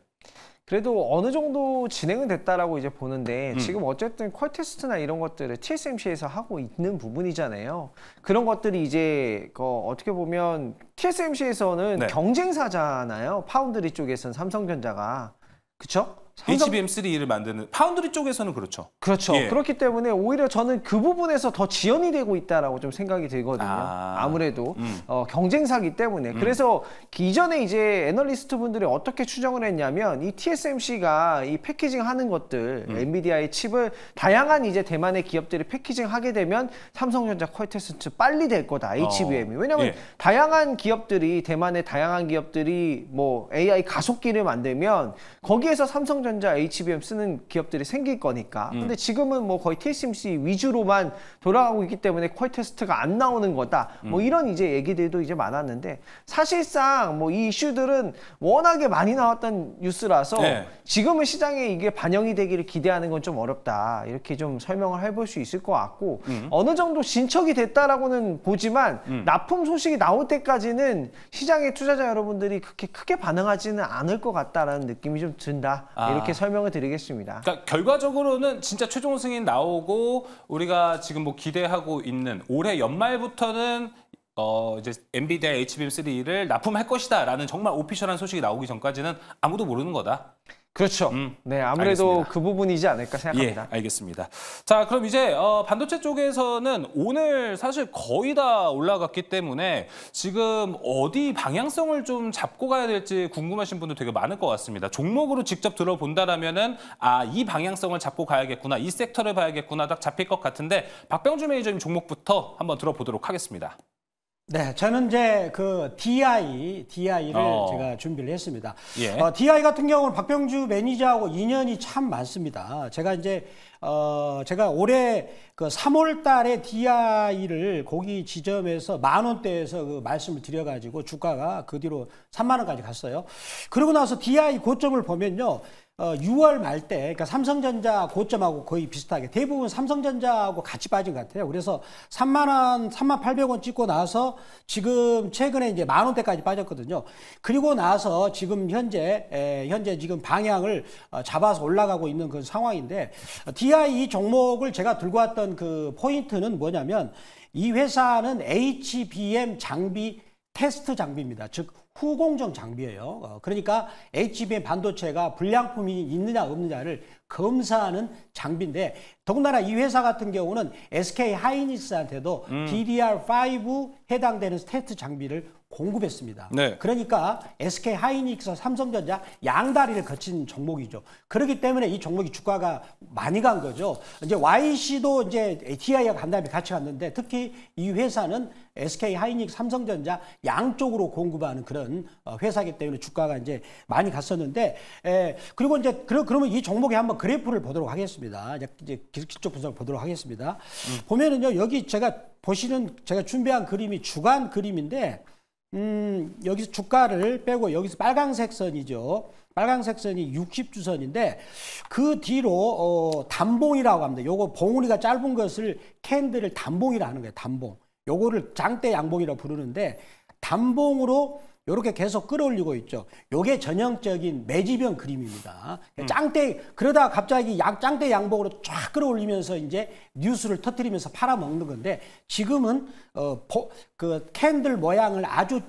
D: 그래도 어느 정도 진행은 됐다라고 이제 보는데 음. 지금 어쨌든 퀄 테스트나 이런 것들을 TSMC에서 하고 있는 부분이잖아요. 그런 것들이 이제 어, 어떻게 보면 TSMC에서는 네. 경쟁사잖아요. 파운드리 쪽에서는 삼성전자가 그렇죠?
A: HBM3를 만드는 파운드리 쪽에서는 그렇죠.
D: 그렇죠. 예. 그렇기 때문에 오히려 저는 그 부분에서 더 지연이 되고 있다라고 좀 생각이 들거든요. 아. 무래도 음. 어, 경쟁사기 때문에 음. 그래서 그 이전에 이제 애널리스트 분들이 어떻게 추정을 했냐면 이 TSMC가 이 패키징 하는 것들 음. 엔비디아의 칩을 다양한 이제 대만의 기업들이 패키징 하게 되면 삼성전자 퀄테스트 빨리 될 거다 HBM이 어. 왜냐하면 예. 다양한 기업들이 대만의 다양한 기업들이 뭐 AI 가속기를 만들면 거기에서 삼성 삼성전자, HBM 쓰는 기업들이 생길 거니까. 음. 근데 지금은 뭐 거의 TSMC 위주로만 돌아가고 있기 때문에 퀄 테스트가 안 나오는 거다. 뭐 음. 뭐 이런 이제 얘기들도 이제 많았는데 사실상 뭐 이 이슈들은 워낙에 많이 나왔던 뉴스라서 네. 지금은 시장에 이게 반영이 되기를 기대하는 건 좀 어렵다. 이렇게 좀 설명을 해볼 수 있을 것 같고 음. 어느 정도 진척이 됐다라고는 보지만 음. 납품 소식이 나올 때까지는 시장의 투자자 여러분들이 그렇게 크게 반응하지는 않을 것 같다라는 느낌이 좀 든다. 아. 이렇게 아. 설명을 드리겠습니다.
A: 그러니까 결과적으로는 진짜 최종 승인 나오고 우리가 지금 뭐 기대하고 있는 올해 연말부터는 어 이제 엔비디아 HBM3를 납품할 것이다라는 정말 오피셜한 소식이 나오기 전까지는 아무도 모르는 거다. 그렇죠. 음,
D: 네, 아무래도 알겠습니다. 그 부분이지 않을까 생각합니다.
A: 예, 알겠습니다. 자, 그럼 이제 어, 반도체 쪽에서는 오늘 사실 거의 다 올라갔기 때문에 지금 어디 방향성을 좀 잡고 가야 될지 궁금하신 분들 되게 많을 것 같습니다. 종목으로 직접 들어본다라면은 아, 이 방향성을 잡고 가야겠구나, 이 섹터를 봐야겠구나 딱 잡힐 것 같은데 박병주 매니저님 종목부터 한번 들어보도록 하겠습니다.
C: 네, 저는 이제 그 DI, DI를 어. 제가 준비를 했습니다. 예. 어, DI 같은 경우는 박병주 매니저하고 인연이 참 많습니다. 제가 이제 어 제가 올해 그 3월 달에 DI를 고기 지점에서 만 원대에서 그 말씀을 드려 가지고 주가가 그 뒤로 3만 원까지 갔어요. 그러고 나서 DI 고점을 보면요. 6월 어, 말 때, 그러니까 삼성전자 고점하고 거의 비슷하게 대부분 삼성전자하고 같이 빠진 것 같아요. 그래서 3만 원, 3만 800원 찍고 나서 지금 최근에 이제 만 원대까지 빠졌거든요. 그리고 나서 지금 현재 에, 현재 지금 방향을 어, 잡아서 올라가고 있는 그 상황인데 DI 어, 종목을 제가 들고 왔던 그 포인트는 뭐냐면 이 회사는 HBM 장비 테스트 장비입니다. 즉 후공정 장비예요. 어, 그러니까 HBM 반도체가 불량품이 있느냐 없느냐를 검사하는 장비인데 더군다나 이 회사 같은 경우는 SK 하이닉스한테도 음. DDR5 해당되는 스테트 장비를 공급했습니다. 네. 그러니까 SK 하이닉스, 삼성전자 양다리를 거친 종목이죠. 그렇기 때문에 이 종목이 주가가 많이 간 거죠. 이제 YC도 이제 TI가 간담회에 같이 갔는데 특히 이 회사는 SK 하이닉스, 삼성전자 양쪽으로 공급하는 그런 어, 회사기 때문에 주가가 이제 많이 갔었는데 에, 그리고 이제 그러, 그러면 이 종목에 한번 그래프를 보도록 하겠습니다. 이제 기술적 분석을 보도록 하겠습니다. 음. 보면은요 여기 제가 보시는 제가 준비한 그림이 주간 그림인데 음, 여기서 주가를 빼고 여기서 빨강색 선이죠. 빨강색 선이 60주선인데 그 뒤로 어, 단봉이라고 합니다. 요거 봉우리가 짧은 것을 캔들을 단봉이라 하는 거예요. 단봉. 요거를 장대 양봉이라 고 부르는데 단봉으로 요렇게 계속 끌어올리고 있죠. 요게 전형적인 매지변 그림입니다. 음. 짱대 그러다 가 갑자기 약 짱대 양봉으로 쫙 끌어올리면서 이제 뉴스를 터뜨리면서 팔아먹는 건데 지금은 어, 보, 그 캔들 모양을 아주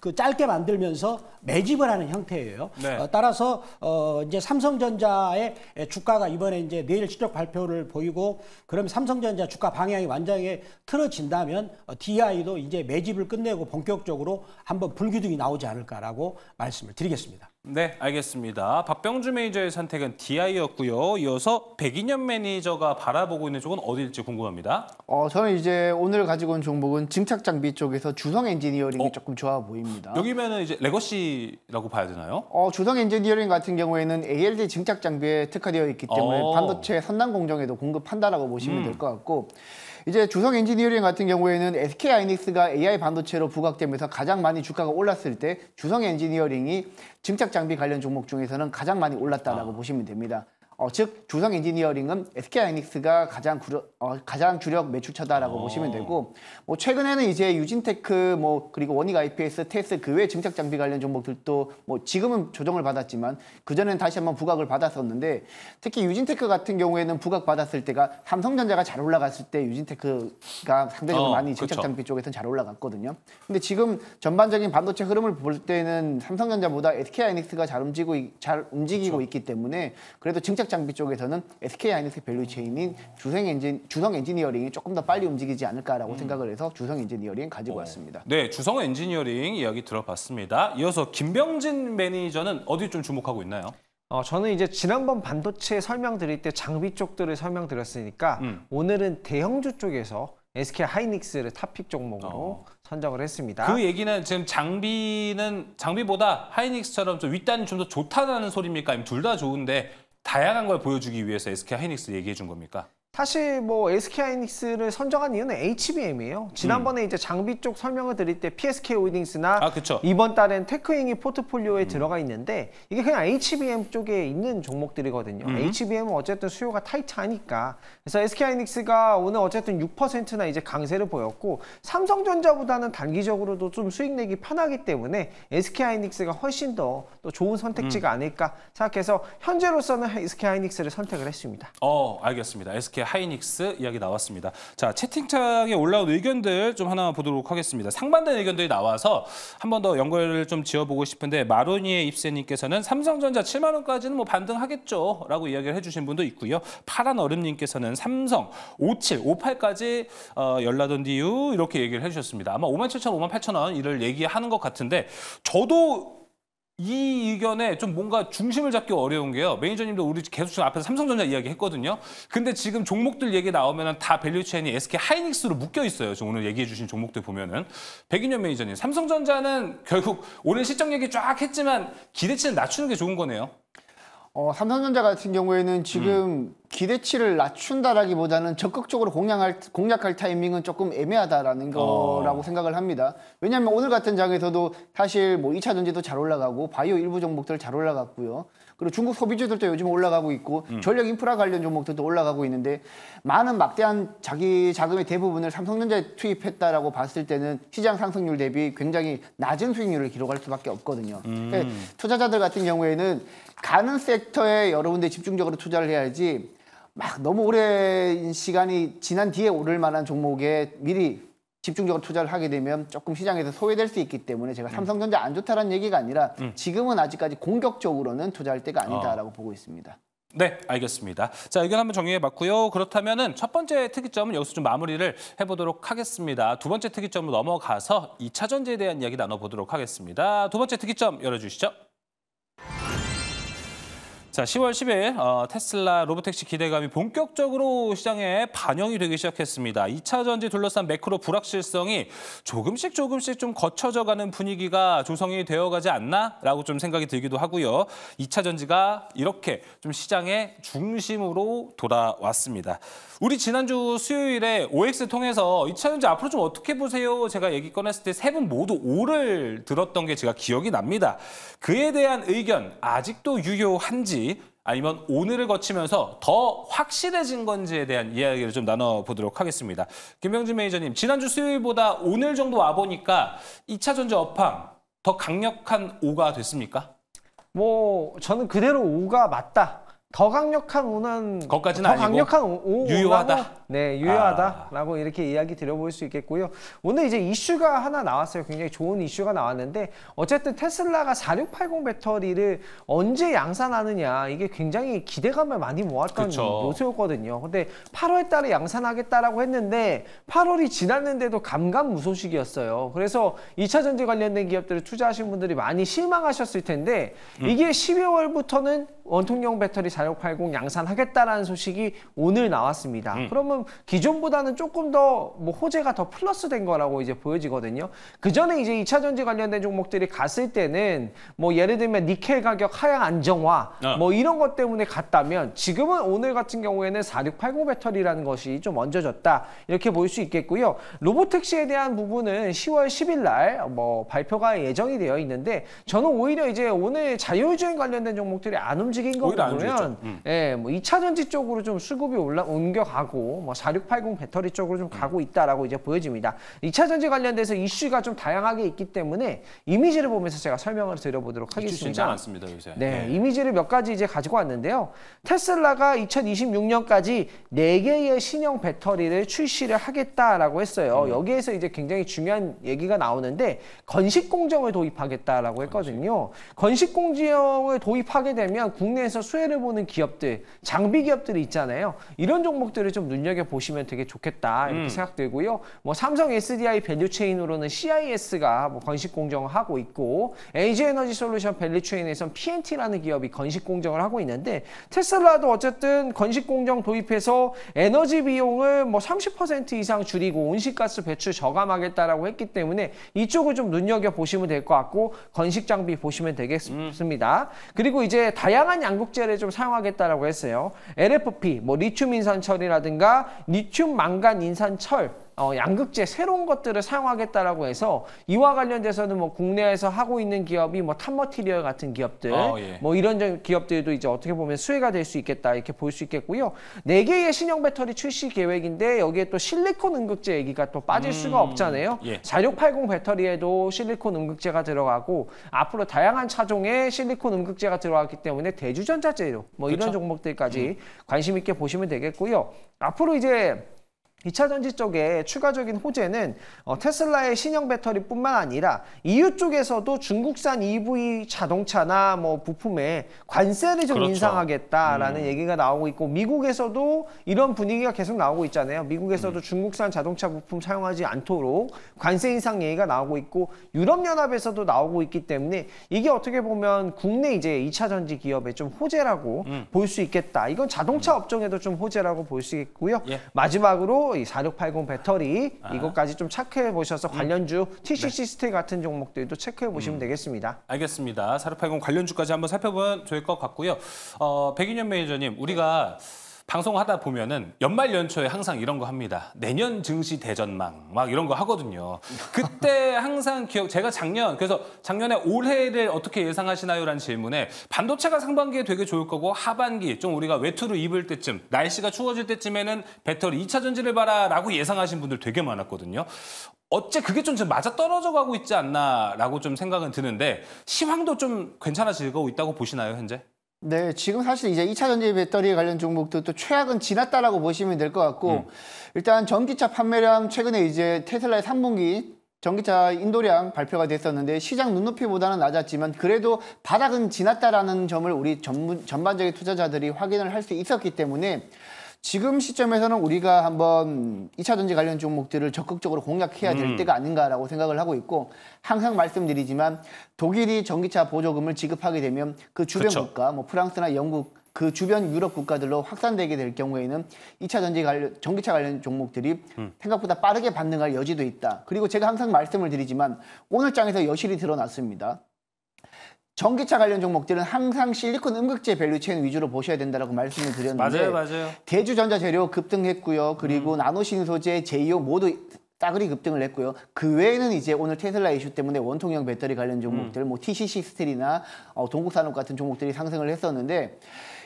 C: 그 짧게 만들면서 매집을 하는 형태예요. 네. 어, 따라서 어 이제 삼성전자의 주가가 이번에 이제 내일 실적 발표를 보이고 그럼 삼성전자 주가 방향이 완전히 틀어진다면 어, DI도 이제 매집을 끝내고 본격적으로 한번 불기둥이 나오지 않을까라고 말씀을 드리겠습니다.
A: 네, 알겠습니다. 박병주 매니저의 선택은 DI였고요. 이어서 백인현 매니저가 바라보고 있는 쪽은 어디일지 궁금합니다.
B: 어, 저는 이제 오늘 가지고 온 종목은 증착 장비 쪽에서 주성 엔지니어링이 어? 조금 좋아 보입니다.
A: 여기면은 이제 레거시라고 봐야 되나요? 어,
B: 주성 엔지니어링 같은 경우에는 ALD 증착 장비에 특화되어 있기 때문에 어. 반도체 선단 공정에도 공급한다라고 보시면 음. 될것 같고 이제 주성 엔지니어링 같은 경우에는 SK 하이닉스가 AI 반도체로 부각되면서 가장 많이 주가가 올랐을 때 주성 엔지니어링이 증착 장비 관련 종목 중에서는 가장 많이 올랐다라고 아. 보시면 됩니다. 어, 즉 조성 엔지니어링은 SK 하이닉스가 가장 구려, 어, 가장 주력 매출처다라고 오. 어. 보시면 되고 뭐 최근에는 이제 유진테크 뭐 그리고 원익 IPS, 테스 그 외 증착 장비 관련 종목들도 뭐 지금은 조정을 받았지만 그 전에는 다시 한번 부각을 받았었는데 특히 유진테크 같은 경우에는 부각 받았을 때가 삼성전자가 잘 올라갔을 때 유진테크가 상대적으로 어, 많이 증착 그렇죠. 장비 쪽에서는 잘 올라갔거든요. 근데 지금 전반적인 반도체 흐름을 볼 때는 삼성전자보다 SK 하이닉스가 잘 움직이고 잘 움직이고 그쵸. 그렇죠. 있기 때문에 그래도 증착 정책 장비 쪽에서는 SK 하이닉스 밸류체인인 주생 엔진 주성 엔지니어링이 조금 더 빨리 움직이지 않을까라고 음. 생각을 해서 주성 엔지니어링 가지고 어.
A: 왔습니다. 네, 주성 엔지니어링 이야기 들어봤습니다. 이어서 김병진 매니저는 어디 좀 주목하고 있나요? 어, 저는 이제 지난번 반도체 설명드릴 때 장비 쪽들을
D: 설명드렸으니까 음. 오늘은 대형주 쪽에서 SK 하이닉스를 탑픽 종목으로 어. 선정을 했습니다. 그
A: 얘기는 지금 장비는 장비보다 하이닉스처럼 좀 윗단이 좀 더 좋다는 소리입니까? 둘 다 좋은데 다양한 걸 보여주기 위해서 SK 하이닉스 얘기해 준 겁니까?
D: 사실 뭐 SK 하이닉스를 선정한 이유는 HBM이에요. 지난번에 음. 이제 장비 쪽 설명을 드릴 때 PSK 홀딩스나 아, 이번 달엔 테크잉이 포트폴리오에 음. 들어가 있는데 이게 그냥 HBM 쪽에 있는 종목들이거든요. 음. HBM은 어쨌든 수요가 타이트하니까 그래서 SK 하이닉스가 오늘 어쨌든 6%나 이제 강세를 보였고 삼성전자보다는 단기적으로도 좀 수익 내기 편하기 때문에 SK 하이닉스가 훨씬 더 또 좋은 선택지가 음. 아닐까 생각해서 현재로서는 SK 하이닉스를 선택을 했습니다.
A: 어, 알겠습니다. SK 하이닉스 이야기 나왔습니다. 자 채팅창에 올라온 의견들 좀 하나 보도록 하겠습니다. 상반된 의견들이 나와서 한 번 더 연결을 좀 지어보고 싶은데 마로니의 입세님께서는 삼성전자 7만 원까지는 뭐 반등하겠죠 라고 이야기를 해주신 분도 있고요. 파란 얼음님께서는 삼성 57, 58까지 어, 열나던 이유 이렇게 얘기를 해주셨습니다. 아마 5만 7천, 5만 8천 원 이를 얘기하는 것 같은데 저도 이 의견에 좀 뭔가 중심을 잡기 어려운 게요. 매니저님도 우리 계속 지금 앞에서 삼성전자 이야기 했거든요. 근데 지금 종목들 얘기 나오면 다 밸류체인이 SK 하이닉스로 묶여 있어요. 지금 오늘 얘기해 주신 종목들 보면은. 백인현 매니저님, 삼성전자는 결국 오늘 실적 얘기 쫙 했지만 기대치는 낮추는 게 좋은 거네요.
B: 어, 삼성전자 같은 경우에는 지금 음. 기대치를 낮춘다라기보다는 적극적으로 공략할, 공략할 타이밍은 조금 애매하다라는 어. 거라고 어. 생각을 합니다. 왜냐하면 오늘 같은 장에서도 사실 뭐 2차 전지도 잘 올라가고 바이오 일부 종목들 잘 올라갔고요. 그리고 중국 소비주들도 요즘 올라가고 있고 음. 전력 인프라 관련 종목들도 올라가고 있는데 많은 막대한 자기 자금의 대부분을 삼성전자에 투입했다라고 봤을 때는 시장 상승률 대비 굉장히 낮은 수익률을 기록할 수밖에 없거든요. 음. 그러니까 투자자들 같은 경우에는 가는 섹터에 여러 군데 집중적으로 투자를 해야지 막 너무 오랜 시간이 지난 뒤에 오를 만한 종목에 미리 집중적으로 투자를 하게 되면 조금 시장에서 소외될 수 있기 때문에 제가 음. 삼성전자 안 좋다라는 얘기가 아니라 음. 지금은 아직까지 공격적으로는 투자할 때가 아니다라고
A: 어. 보고 있습니다. 네, 알겠습니다. 자, 의견 한번 정리해 봤고요. 그렇다면첫 번째 특이점은 여기서 좀 마무리를 해보도록 하겠습니다. 두 번째 특이점으로 넘어가서 2차 전지에 대한 이야기 나눠보도록 하겠습니다. 두 번째 특이점 열어주시죠. 자, 10월 10일 어, 테슬라 로보택시 기대감이 본격적으로 시장에 반영이 되기 시작했습니다. 2차 전지 둘러싼 매크로 불확실성이 조금씩 조금씩 좀 거쳐져가는 분위기가 조성이 되어가지 않나라고 좀 생각이 들기도 하고요. 2차 전지가 이렇게 좀 시장의 중심으로 돌아왔습니다. 우리 지난주 수요일에 OX 통해서 이차전지 앞으로 좀 어떻게 보세요? 제가 얘기 꺼냈을 때 세 분 모두 5를 들었던 게 제가 기억이 납니다. 그에 대한 의견 아직도 유효한지 아니면 오늘을 거치면서 더 확실해진 건지에 대한 이야기를 좀 나눠보도록 하겠습니다. 김병진 매니저님, 지난주 수요일보다 오늘 정도 와보니까 2차 전지 업황 더 강력한 5가 됐습니까?
D: 뭐 저는 그대로 5가 맞다 더 강력한 운한 거까지는 더 강력한 오, 유효하다. 네, 유효하다라고 아. 이렇게 이야기 드려볼 수 있겠고요. 오늘 이제 이슈가 하나 나왔어요. 굉장히 좋은 이슈가 나왔는데 어쨌든 테슬라가 4680 배터리를 언제 양산하느냐 이게 굉장히 기대감을 많이 모았던 요소였거든요. 근데 8월 달에 양산하겠다라고 했는데 8월이 지났는데도 감감무소식이었어요. 그래서 2차 전지 관련된 기업들을 투자하신 분들이 많이 실망하셨을 텐데 음. 이게 12월부터는 원통형 배터리 잘4680 양산하겠다라는 소식이 오늘 나왔습니다. 음. 그러면 기존보다는 조금 더뭐 호재가 더 플러스된 거라고 이제 보여지거든요. 그 전에 이제 2차 전지 관련된 종목들이 갔을 때는 뭐 예를 들면 니켈 가격 하향 안정화 어. 뭐 이런 것 때문에 갔다면 지금은 오늘 같은 경우에는 4680 배터리라는 것이 좀 얹어졌다 이렇게 보일 수 있겠고요. 로보택시에 대한 부분은 10월 10일 날 뭐 발표가 예정이 되어 있는데 저는 오히려 이제 오늘 자율주행 관련된 종목들이 안 움직인 거 보면 보면 음. 예, 뭐 2차 전지 쪽으로 좀 수급이 올라 옮겨가고 뭐4680 배터리 쪽으로 좀 가고 음. 있다라고 이제 보여집니다. 2차 전지 관련돼서 이슈가 좀 다양하게 있기 때문에 이미지를 보면서 제가 설명을 드려보도록 하겠습니다. 진짜
A: 많습니다, 요새.
D: 네, 네, 이미지를 몇 가지 이제 가지고 왔는데요. 테슬라가 2026년까지 4개의 신형 배터리를 출시를 하겠다라고 했어요. 음. 여기에서 이제 굉장히 중요한 얘기가 나오는데 건식 공정을 도입하겠다라고 했거든요. 건식 공정을 도입하게 되면 국내에서 수혜를 보는 나오는 기업들, 장비 기업들이 있잖아요. 이런 종목들을 좀 눈여겨 보시면 되게 좋겠다 이렇게 음. 생각되고요. 뭐 삼성 SDI 밸류체인으로는 CIS가 뭐 건식 공정하고 을 있고 LG 에너지 솔루션 밸류체인에선 PNT라는 기업이 건식 공정을 하고 있는데 테슬라도 어쨌든 건식 공정 도입해서 에너지 비용을 뭐 30% 이상 줄이고 온실가스 배출 저감하겠다라고 했기 때문에 이쪽을 좀 눈여겨 보시면 될 것 같고 건식 장비 보시면 되겠습니다. 음. 그리고 이제 다양한 양극재를 좀 사용 사용하겠다라고 했어요. LFP, 뭐 리튬 인산철이라든가 리튬 망간 인산철 어, 양극재 새로운 것들을 사용하겠다라고 해서 이와 관련돼서는 뭐 국내에서 하고 있는 기업이 뭐 탑머티리얼 같은 기업들 어, 예. 뭐 이런 기업들도 이제 어떻게 보면 수혜가 될 수 있겠다 이렇게 볼 수 있겠고요. 네 개의 신형 배터리 출시 계획인데 여기에 또 실리콘 음극재 얘기가 또 빠질 음, 수가 없잖아요. 4680 예. 배터리에도 실리콘 음극재가 들어가고 앞으로 다양한 차종의 실리콘 음극재가 들어갔기 때문에 대주전자 재료 뭐 그쵸? 이런 그렇죠. 종목들까지 음. 관심 있게 보시면 되겠고요. 앞으로 이제 2차 전지 쪽에 추가적인 호재는 어, 테슬라의 신형 배터리뿐만 아니라 EU 쪽에서도 중국산 EV 자동차나 뭐 부품에 관세를 좀 그렇죠. 인상하겠다라는 음. 얘기가 나오고 있고 미국에서도 이런 분위기가 계속 나오고 있잖아요. 미국에서도 음. 중국산 자동차 부품 사용하지 않도록 관세 인상 얘기가 나오고 있고 유럽 연합에서도 나오고 있기 때문에 이게 어떻게 보면 국내 이제 2차 전지 기업의 좀 호재라고 음. 볼수 있겠다. 이건 자동차 음. 업종에도 좀 호재라고 볼 수 있고요. 예. 마지막으로 이4680 배터리 아. 이것까지 좀 체크해 보셔서 음. 관련주 음. TCC 네. 스템 같은 종목들도 체크해 보시면 음. 되겠습니다.
A: 알겠습니다. 4680 관련주까지 한번 살펴본 좋을 것 같고요. 어, 백인현 매니저님, 우리가 네. 방송하다 보면은 연말 연초에 항상 이런 거 합니다. 내년 증시 대전망 막 이런 거 하거든요. 그때 [laughs] 항상 기억 제가 작년 그래서 작년에 올해를 어떻게 예상하시나요라는 질문에 반도체가 상반기에 되게 좋을 거고 하반기 좀 우리가 외투를 입을 때쯤 날씨가 추워질 때쯤에는 배터리 2차 전지를 봐라라고 예상하신 분들 되게 많았거든요. 어째 그게 좀 맞아 떨어져 가고 있지 않나라고 좀 생각은 드는데 시황도 좀 괜찮아지고 있다고 보시나요 현재?
B: 네, 지금 사실 이제 2차 전지 배터리 관련 종목도 또 최악은 지났다라고 보시면 될 것 같고, 음. 일단 전기차 판매량 최근에 이제 테슬라의 3분기 전기차 인도량 발표가 됐었는데 시장 눈높이보다는 낮았지만 그래도 바닥은 지났다라는 점을 우리 전문, 전반적인 투자자들이 확인을 할 수 있었기 때문에 지금 시점에서는 우리가 한번 2차 전지 관련 종목들을 적극적으로 공략해야 될 음. 때가 아닌가라고 생각을 하고 있고 항상 말씀드리지만 독일이 전기차 보조금을 지급하게 되면 그 주변 그쵸. 국가 뭐 프랑스나 영국 그 주변 유럽 국가들로 확산되게 될 경우에는 2차 전지 관련 전기차 관련 종목들이 음. 생각보다 빠르게 반등할 여지도 있다. 그리고 제가 항상 말씀을 드리지만 오늘 장에서 여실히 드러났습니다. 전기차 관련 종목들은 항상 실리콘 음극재 밸류체인 위주로 보셔야 된다고 말씀을 드렸는데 맞아요, 맞아요. 대주전자 재료 급등했고요. 그리고 음. 나노신 소재, 제이오 모두 따그리 급등을 했고요. 그 외에는 이제 오늘 테슬라 이슈 때문에 원통형 배터리 관련 종목들, 음. 뭐 TCC 스틸이나 어, 동국산업 같은 종목들이 상승을 했었는데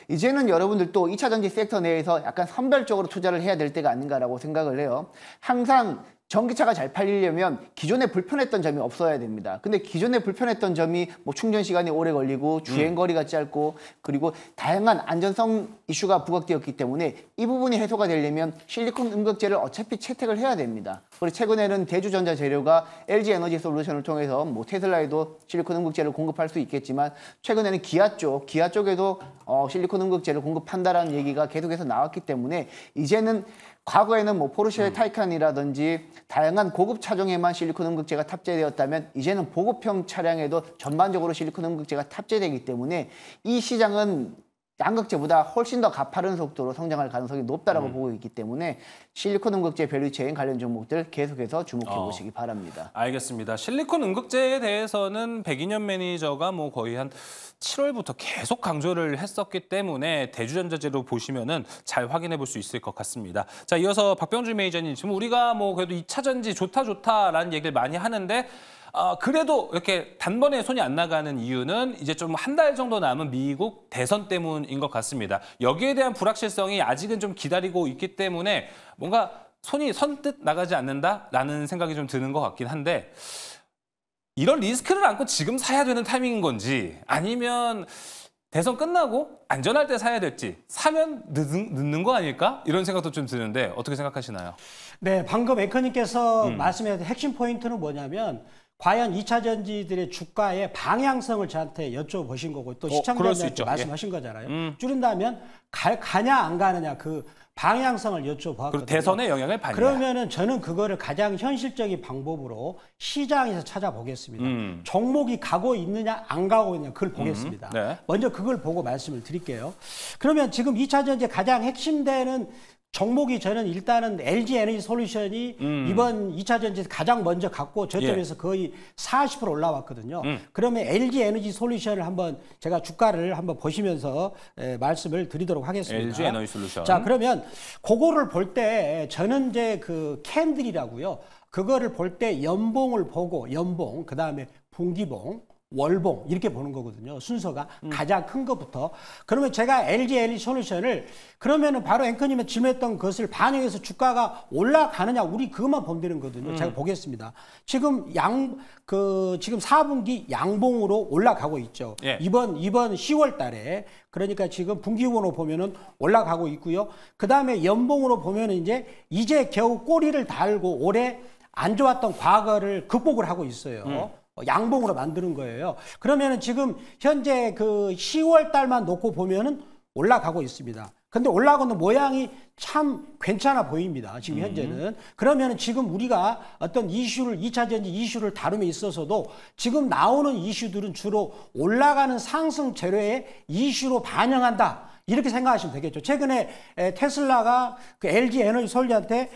B: 이제는 여러분들 도 2차 전지 섹터 내에서 약간 선별적으로 투자를 해야 될 때가 아닌가라고 생각을 해요. 항상 전기차가 잘 팔리려면 기존에 불편했던 점이 없어야 됩니다. 근데 기존에 불편했던 점이 뭐 충전 시간이 오래 걸리고 주행 음. 거리가 짧고 그리고 다양한 안전성 이슈가 부각되었기 때문에 이 부분이 해소가 되려면 실리콘 음극재를 어차피 채택을 해야 됩니다. 그리고 최근에는 대주전자 재료가 LG 에너지 솔루션을 통해서 뭐 테슬라에도 실리콘 음극재를 공급할 수 있겠지만 최근에는 기아 쪽, 기아 쪽에도 어, 실리콘 음극재를 공급한다라는 얘기가 계속해서 나왔기 때문에 이제는 과거에는 뭐 포르쉐의 음. 타이칸이라든지 다양한 고급 차종에만 실리콘 음극재가 탑재되었다면 이제는 보급형 차량에도 전반적으로 실리콘 음극재가 탑재되기 때문에 이 시장은 양극재보다 훨씬 더 가파른 속도로 성장할 가능성이 높다라고 음. 보고 있기 때문에 실리콘 음극재 밸류체인 관련 종목들 계속해서 주목해 어. 보시기 바랍니다.
A: 알겠습니다. 실리콘 응극재에 대해서는 백인현 매니저가 뭐 거의 한 7월부터 계속 강조를 했었기 때문에 대주전자재로 보시면은 잘 확인해 볼 수 있을 것 같습니다. 자, 이어서 박병준 매니저님 지금 우리가 뭐 그래도 2차 전지 좋다 좋다라는 얘기를 많이 하는데 어, 그래도 이렇게 단번에 손이 안 나가는 이유는 이제 좀 한 달 정도 남은 미국 대선 때문인 것 같습니다. 여기에 대한 불확실성이 아직은 좀 기다리고 있기 때문에 뭔가 손이 선뜻 나가지 않는다라는 생각이 좀 드는 것 같긴 한데 이런 리스크를 안고 지금 사야 되는 타이밍인 건지 아니면 대선 끝나고 안전할 때 사야 될지 사면 늦는, 늦는, 거 아닐까? 이런 생각도 좀 드는데 어떻게 생각하시나요?
C: 네, 방금 앵커님께서 음. 말씀해 주신 핵심 포인트는 뭐냐면 과연 2차 전지들의 주가의 방향성을 저한테 여쭤보신 거고 또시청자들한 어, 말씀하신 예. 거잖아요. 음. 줄인다면 갈, 가냐 안 가느냐 그 방향성을 여쭤보았거든요. 대선의
A: 영향을 받냐. 그러면은
C: 저는 그거를 가장 현실적인 방법으로 시장에서 찾아보겠습니다. 음. 종목이 가고 있느냐 안 가고 있느냐 그걸 음. 보겠습니다. 음. 네. 먼저 그걸 보고 말씀을 드릴게요. 그러면 지금 2차 전지 가장 핵심되는 종목이 저는 일단은 LG 에너지 솔루션이 음. 이번 2차 전지에서 가장 먼저 갔고 저점에서 예. 거의 40% 올라왔거든요. 음. 그러면 LG 에너지 솔루션을 한번 제가 주가를 한번 보시면서 에, 예, 말씀을 드리도록 하겠습니다. LG 에너지 솔루션. 자, 그러면 그거를 볼 때 저는 이제 그 캔들이라고요. 그거를 볼 때 연봉을 보고 연봉, 그다음에 분기봉, 월봉 이렇게 보는 거거든요. 순서가 음. 가장 큰 것부터. 그러면 제가 LG 엘리 솔루션을 그러면은 바로 앵커님의 질문했던 것을 반영해서 주가가 올라가느냐 우리 그것만 범되는 거거든요. 음. 제가 보겠습니다. 지금 양 그 지금 4분기 양봉으로 올라가고 있죠. 예. 이번 이번 10월 달에 그러니까 지금 분기후로 보면은 올라가고 있고요. 그다음에 연봉으로 보면은 이제 이제 겨우 꼬리를 달고 올해 안 좋았던 과거를 극복을 하고 있어요. 음. 어, 양봉으로 만드는 거예요. 그러면 지금 현재 그 10월 달만 놓고 보면은 올라가고 있습니다. 근데 올라가는 모양이 참 괜찮아 보입니다. 지금 음. 현재는. 그러면 지금 우리가 어떤 이슈를, 2차 전지 이슈를 다룸에 있어서도 지금 나오는 이슈들은 주로 올라가는 상승 재료의 이슈로 반영한다. 이렇게 생각하시면 되겠죠. 최근에 테슬라가 그 LG 에너지 서울한테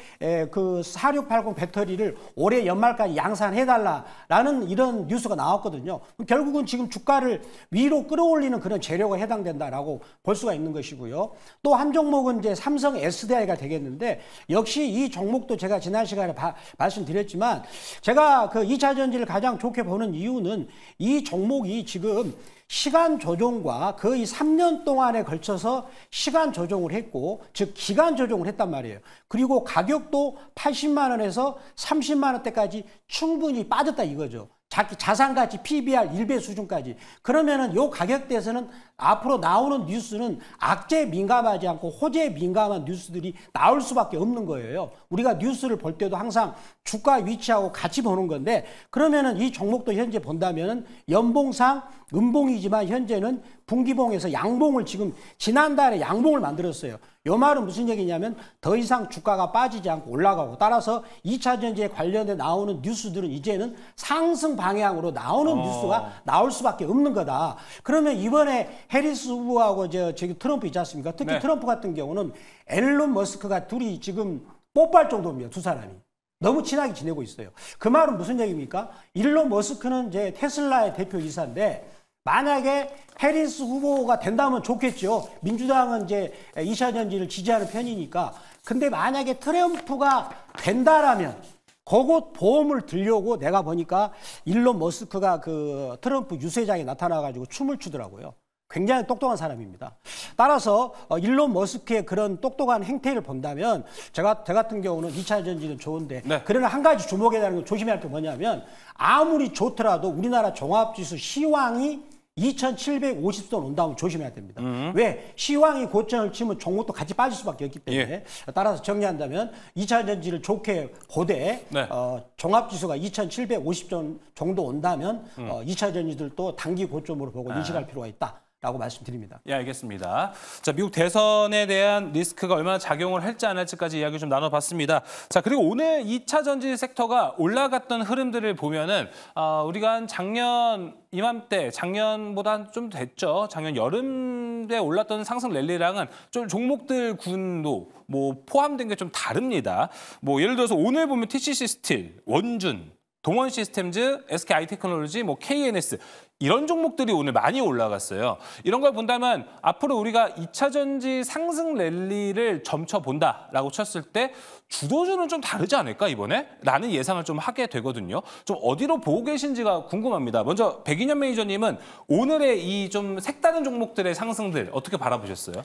C: 그 4680 배터리를 올해 연말까지 양산해달라라는 이런 뉴스가 나왔거든요. 결국은 지금 주가를 위로 끌어올리는 그런 재료가 해당된다라고 볼 수가 있는 것이고요. 또 한 종목은 이제 삼성 SDI가 되겠는데 역시 이 종목도 제가 지난 시간에 바, 말씀드렸지만 제가 그 2차 전지를 가장 좋게 보는 이유는 이 종목이 지금 시간 조정과 거의 3년 동안에 걸쳐서 시간 조정을 했고 즉 기간 조정을 했단 말이에요. 그리고 가격도 80만 원에서 30만 원대까지 충분히 빠졌다 이거죠. 자산 가치 PBR 1배 수준까지. 그러면은 요 가격대에서는 앞으로 나오는 뉴스는 악재에 민감하지 않고 호재에 민감한 뉴스들이 나올 수밖에 없는 거예요. 우리가 뉴스를 볼 때도 항상 주가 위치하고 같이 보는 건데 그러면은 이 종목도 현재 본다면은 연봉상 음봉이지만 현재는 분기봉에서 양봉을 지금 지난달에 양봉을 만들었어요. 이 말은 무슨 얘기냐면 더 이상 주가가 빠지지 않고 올라가고 따라서 2차 전지에 관련돼 나오는 뉴스들은 이제는 상승 방향으로 나오는 어. 뉴스가 나올 수밖에 없는 거다. 그러면 이번에 해리스 후보하고 저 저기 트럼프 있지 않습니까? 특히 네. 트럼프 같은 경우는 앨런 머스크가 둘이 지금 뽀빨 정도입니다. 두 사람이. 너무 친하게 지내고 있어요. 그 말은 무슨 얘기입니까? 일론 머스크는 이제 테슬라의 대표 이사인데 만약에 해리스 후보가 된다면 좋겠죠. 민주당은 이제 2차 전지를 지지하는 편이니까. 근데 만약에 트럼프가 된다라면 그곳 보험을 들려고 내가 보니까 일론 머스크가 그 트럼프 유세장에 나타나가지고 춤을 추더라고요. 굉장히 똑똑한 사람입니다. 따라서 어, 일론 머스크의 그런 똑똑한 행태를 본다면 제가 저 같은 경우는 2차 전지는 좋은데 네. 그러나 한 가지 주목해야 되는 건 조심해야 할 게 뭐냐면 아무리 좋더라도 우리나라 종합지수 시황이 2,750선 온다면 조심해야 됩니다. 음. 왜? 시황이 고점을 치면 종목도 같이 빠질 수밖에 없기 때문에 예. 따라서 정리한다면 2차전지를 좋게 보되 네. 어, 종합지수가 2,750점 정도 온다면 음. 어, 2차전지들도 단기 고점으로 보고 아. 인식할 필요가 있다. 라고
A: 말씀드립니다. 예, 알겠습니다. 자, 미국 대선에 대한 리스크가 얼마나 작용을 할지 안 할지까지 이야기 좀 나눠봤습니다. 자, 그리고 오늘 2차 전지 섹터가 올라갔던 흐름들을 보면은, 어, 우리가 한 작년 이맘때, 작년보다 좀 됐죠. 작년 여름에 올랐던 상승 랠리랑은 좀 종목들 군도 뭐 포함된 게 좀 다릅니다. 뭐 예를 들어서 오늘 보면 TCC 스틸, 원준, 동원 시스템즈, SK 아이테크놀로지, 뭐 KNS 이런 종목들이 오늘 많이 올라갔어요. 이런 걸 본다면 앞으로 우리가 2차 전지 상승 랠리를 점쳐본다라고 쳤을 때 주도주는 좀 다르지 않을까 이번에? 라는 예상을 좀 하게 되거든요. 좀 어디로 보고 계신지가 궁금합니다. 먼저 백인현 매니저님은 오늘의 이 좀 색다른 종목들의 상승들 어떻게 바라보셨어요?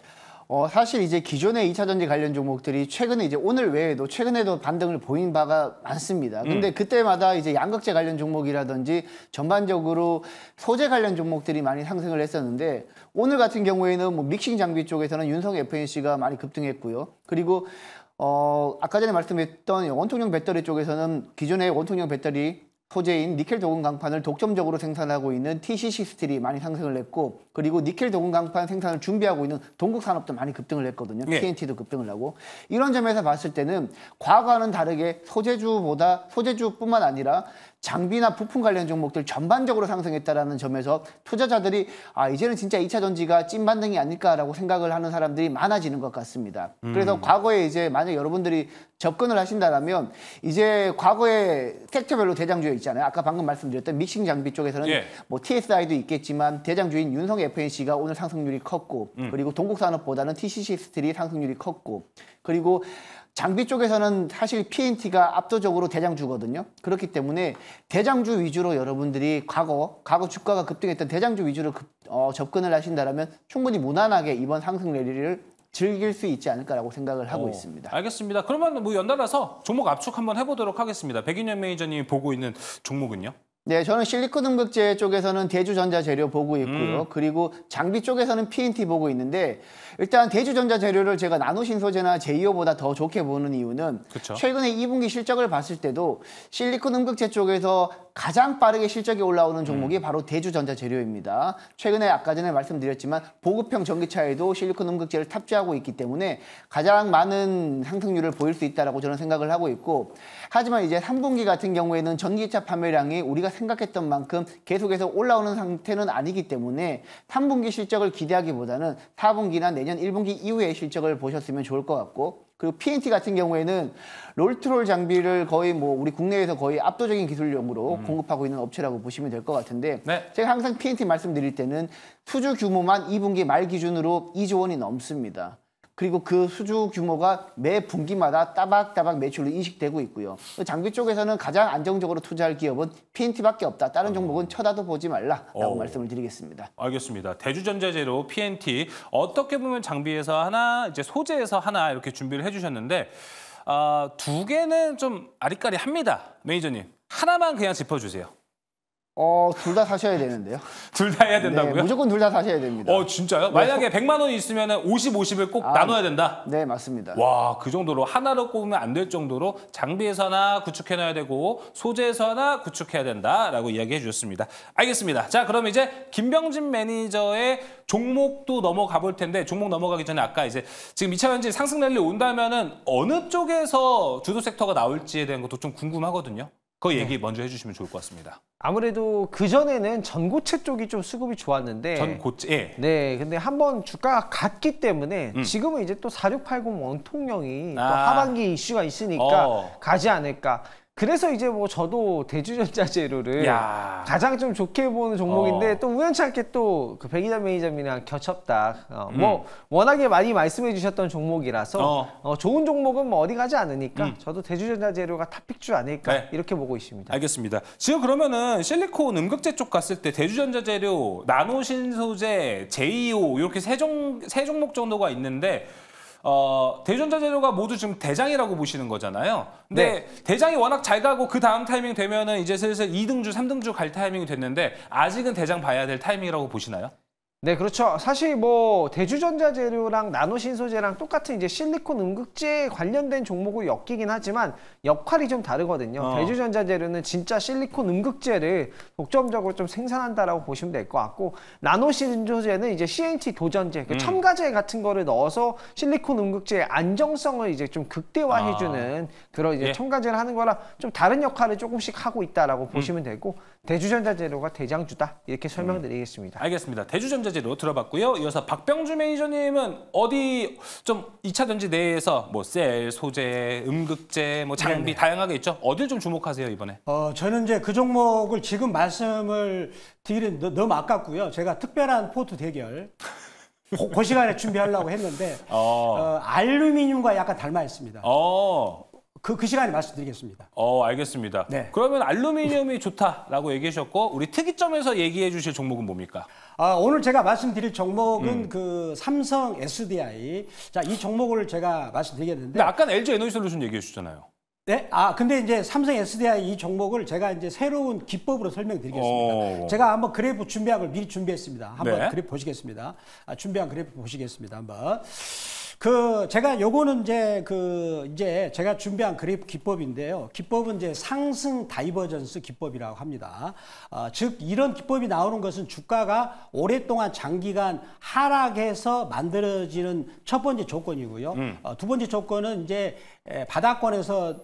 B: 어, 사실 이제 기존의 2차 전지 관련 종목들이 최근에 이제 오늘 외에도 최근에도 반등을 보인 바가 많습니다. 음. 근데 음. 그때마다 이제 양극재 관련 종목이라든지 전반적으로 소재 관련 종목들이 많이 상승을 했었는데 오늘 같은 경우에는 뭐 믹싱 장비 쪽에서는 윤성 FNC가 많이 급등했고요. 그리고 어, 아까 전에 말씀했던 원통형 배터리 쪽에서는 기존의 원통형 배터리 소재인 니켈 도금 강판을 독점적으로 생산하고 있는 TCC 스틸이 많이 상승을 했고 그리고 니켈 도금 강판 생산을 준비하고 있는 동국 산업도 많이 급등을 했거든요. 예. TNT도 급등을 하고 이런 점에서 봤을 때는 과거와는 다르게 소재주보다 소재주뿐만 아니라 장비나 부품 관련 종목들 전반적으로 상승했다라는 점에서 투자자들이 아 이제는 진짜 2차 전지가 찐 반등이 아닐까라고 생각을 하는 사람들이 많아지는 것 같습니다. 음. 그래서 과거에 이제 만약 여러분들이 접근을 하신다면 이제 과거에 섹터별로 대장주에 있잖아요. 아까 방금 말씀드렸던 믹싱 장비 쪽에서는 예. 뭐 TSI도 있겠지만 대장주인 윤성 FNC가 오늘 상승률이 컸고 음. 그리고 동국산업보다는 TCC 스틸이 상승률이 컸고 그리고 장비 쪽에서는 사실 PNT가 압도적으로 대장주거든요. 그렇기 때문에 대장주 위주로 여러분들이 과거 과거 주가가 급등했던 대장주 위주로 급, 어, 접근을 하신다면 충분히 무난하게 이번 상승 레리를 즐길 수 있지 않을까라고 생각을 하고 오, 어, 있습니다.
A: 알겠습니다. 그러면 뭐 연달아서 종목 압축 한번 해보도록 하겠습니다. 백인현 매니저님이 보고 있는 종목은요?
B: 네, 저는 실리콘 음극재 쪽에서는 대주전자 재료 보고 있고요. 음. 그리고 장비 쪽에서는 PNT 보고 있는데 일단 대주전자 재료를 제가 나노신소재나 제이오보다 더 좋게 보는 이유는 그쵸. 최근에 2분기 실적을 봤을 때도 실리콘 음극재 쪽에서 가장 빠르게 실적이 올라오는 종목이 음. 바로 대주전자 재료입니다. 최근에 아까 전에 말씀드렸지만 보급형 전기차에도 실리콘 음극재를 탑재하고 있기 때문에 가장 많은 상승률을 보일 수 있다라고 저는 생각을 하고 있고 하지만 이제 3분기 같은 경우에는 전기차 판매량이 우리가 생각했던 만큼 계속해서 올라오는 상태는 아니기 때문에 3분기 실적을 기대하기보다는 4분기나 내년 1분기 이후의 실적을 보셨으면 좋을 것 같고 그리고 PNT 같은 경우에는 롤트롤 장비를 거의 뭐 우리 국내에서 거의 압도적인 기술력으로 음. 공급하고 있는 업체라고 보시면 될 것 같은데 네. 제가 항상 PNT 말씀드릴 때는 투주 규모만 2분기 말 기준으로 2조 원이 넘습니다. 그리고 그 수주 규모가 매 분기마다 따박따박 매출로 인식되고 있고요. 장비 쪽에서는 가장 안정적으로 투자할 기업은 PNT밖에 없다. 다른 종목은 쳐다도 보지 말라라고 오. 어. 말씀을 드리겠습니다.
A: 알겠습니다. 대주전자재로 PNT 어떻게 보면 장비에서 하나 이제 소재에서 하나 이렇게 준비를 해주셨는데 아, 두 개는 좀 아리까리합니다, 매니저님. 하나만 그냥 짚어주세요.
B: 어, 둘 다 사셔야 되는데요. [laughs] 둘 다 해야 네, 된다고요? 네, 무조건 둘 다 사셔야 됩니다. 어, 진짜요? 네. 만약에
A: 100만 원이 있으면 50, 50을 꼭 아, 나눠야 된다? 네, 맞습니다. 와, 그 정도로 하나로 꼽으면 안 될 정도로 장비에서나 구축해놔야 되고 소재에서나 구축해야 된다라고 이야기해 주셨습니다. 알겠습니다. 자, 그럼 이제 김병진 매니저의 종목도 넘어가 볼 텐데 종목 넘어가기 전에 아까 이제 지금 2차 현지 상승 랠리 온다면은 어느 쪽에서 주도 섹터가 나올지에 대한 것도 좀 궁금하거든요. 그 네. 얘기 네. 먼저 해주시면 좋을 것 같습니다.
D: 아무래도 그 전에는 전고체 쪽이 좀 수급이 좋았는데 전고체 예. 네 근데 한번 주가가 갔기 때문에 음. 지금은 이제 또 4680원통형이 아. 또 하반기 이슈가 있으니까 어. 가지 않을까 그래서 이제 뭐 저도 대주전자 [laughs] 재료를 야. 가장 좀 좋게 보는 종목인데 어. 또우연치않게 또 그 백이담 매니저님이랑 겹쳤다. 어, 음. 뭐 워낙에 많이 말씀해 주셨던 종목이라서 어. 어 좋은 종목은 뭐 어디 가지 않으니까 음. 저도 대주전자 재료가 탑픽주 아닐까 네.
A: 이렇게 보고 있습니다. 알겠습니다. 지금 그러면은 실리콘 음극재 쪽 갔을 때 대주전자 재료, 나노 신소재, JO 이렇게 세, 종, 세 종목 정도가 있는데 어, 대전자재료가 모두 지금 대장이라고 보시는 거잖아요. 근데 네. 대장이 워낙 잘 가고 그 다음 타이밍 되면은 이제 슬슬 2등주, 3등주 갈 타이밍이 됐는데 아직은 대장 봐야 될 타이밍이라고 보시나요?
D: 네, 그렇죠. 사실 뭐 대주전자재료랑 나노신소재랑 똑같은 이제 실리콘 음극재 관련된 종목을 엮이긴 하지만 역할이 좀 다르거든요. 어. 대주전자재료는 진짜 실리콘 음극재를 독점적으로 좀 생산한다라고 보시면 될 것 같고 나노신소재는 이제 CNT 도전재, 그 음. 첨가제 같은 거를 넣어서 실리콘 음극재의 안정성을 이제 좀 극대화해주는 아. 그런 이제 예. 첨가제를 하는 거라 좀 다른 역할을 조금씩 하고 있다라고 음. 보시면 되고 대주전자재료가 대장주다 이렇게 설명드리겠습니다.
A: 음. 알겠습니다. 대주전자 전지로 들어봤고요. 이어서 박병주 매니저님은 어디 좀 2차 전지 내에서 뭐 셀, 소재, 음극재, 뭐 장비 네네. 다양하게 있죠. 어딜 좀 주목하세요 이번에?
C: 어, 저는 이제 그 종목을 지금 말씀을 드리는 너무 아깝고요. 제가 특별한 포트 대결 그 시간에 준비하려고 했는데 어. 어, 알루미늄과 약간 닮아 있습니다.
A: 어. 그, 그 시간에 말씀드리겠습니다. 어, 알겠습니다. 네. 그러면 알루미늄이 좋다라고 얘기하셨고 우리 특이점에서 얘기해 주실 종목은 뭡니까? 아, 오늘 제가 말씀드릴 종목은
C: 음. 그 삼성 SDI. 자, 이 종목을 제가 말씀드리겠는데. 근데
A: 아까 LG 에너지 솔루션 얘기해 주셨잖아요.
C: 네? 아, 근데 이제 삼성 SDI 이 종목을 제가 이제 새로운 기법으로 설명드리겠습니다. 오. 제가 한번 그래프 준비한 걸 미리 준비했습니다. 한번 네. 그래프 보시겠습니다. 아, 준비한 그래프 보시겠습니다. 한번. 그 제가 요거는 이제 그 이제 제가 준비한 그립 기법인데요. 기법은 이제 상승 다이버전스 기법이라고 합니다. 어, 즉 이런 기법이 나오는 것은 주가가 오랫동안 장기간 하락해서 만들어지는 첫 번째 조건이고요. 음. 어, 두 번째 조건은 이제 예, 바다권에서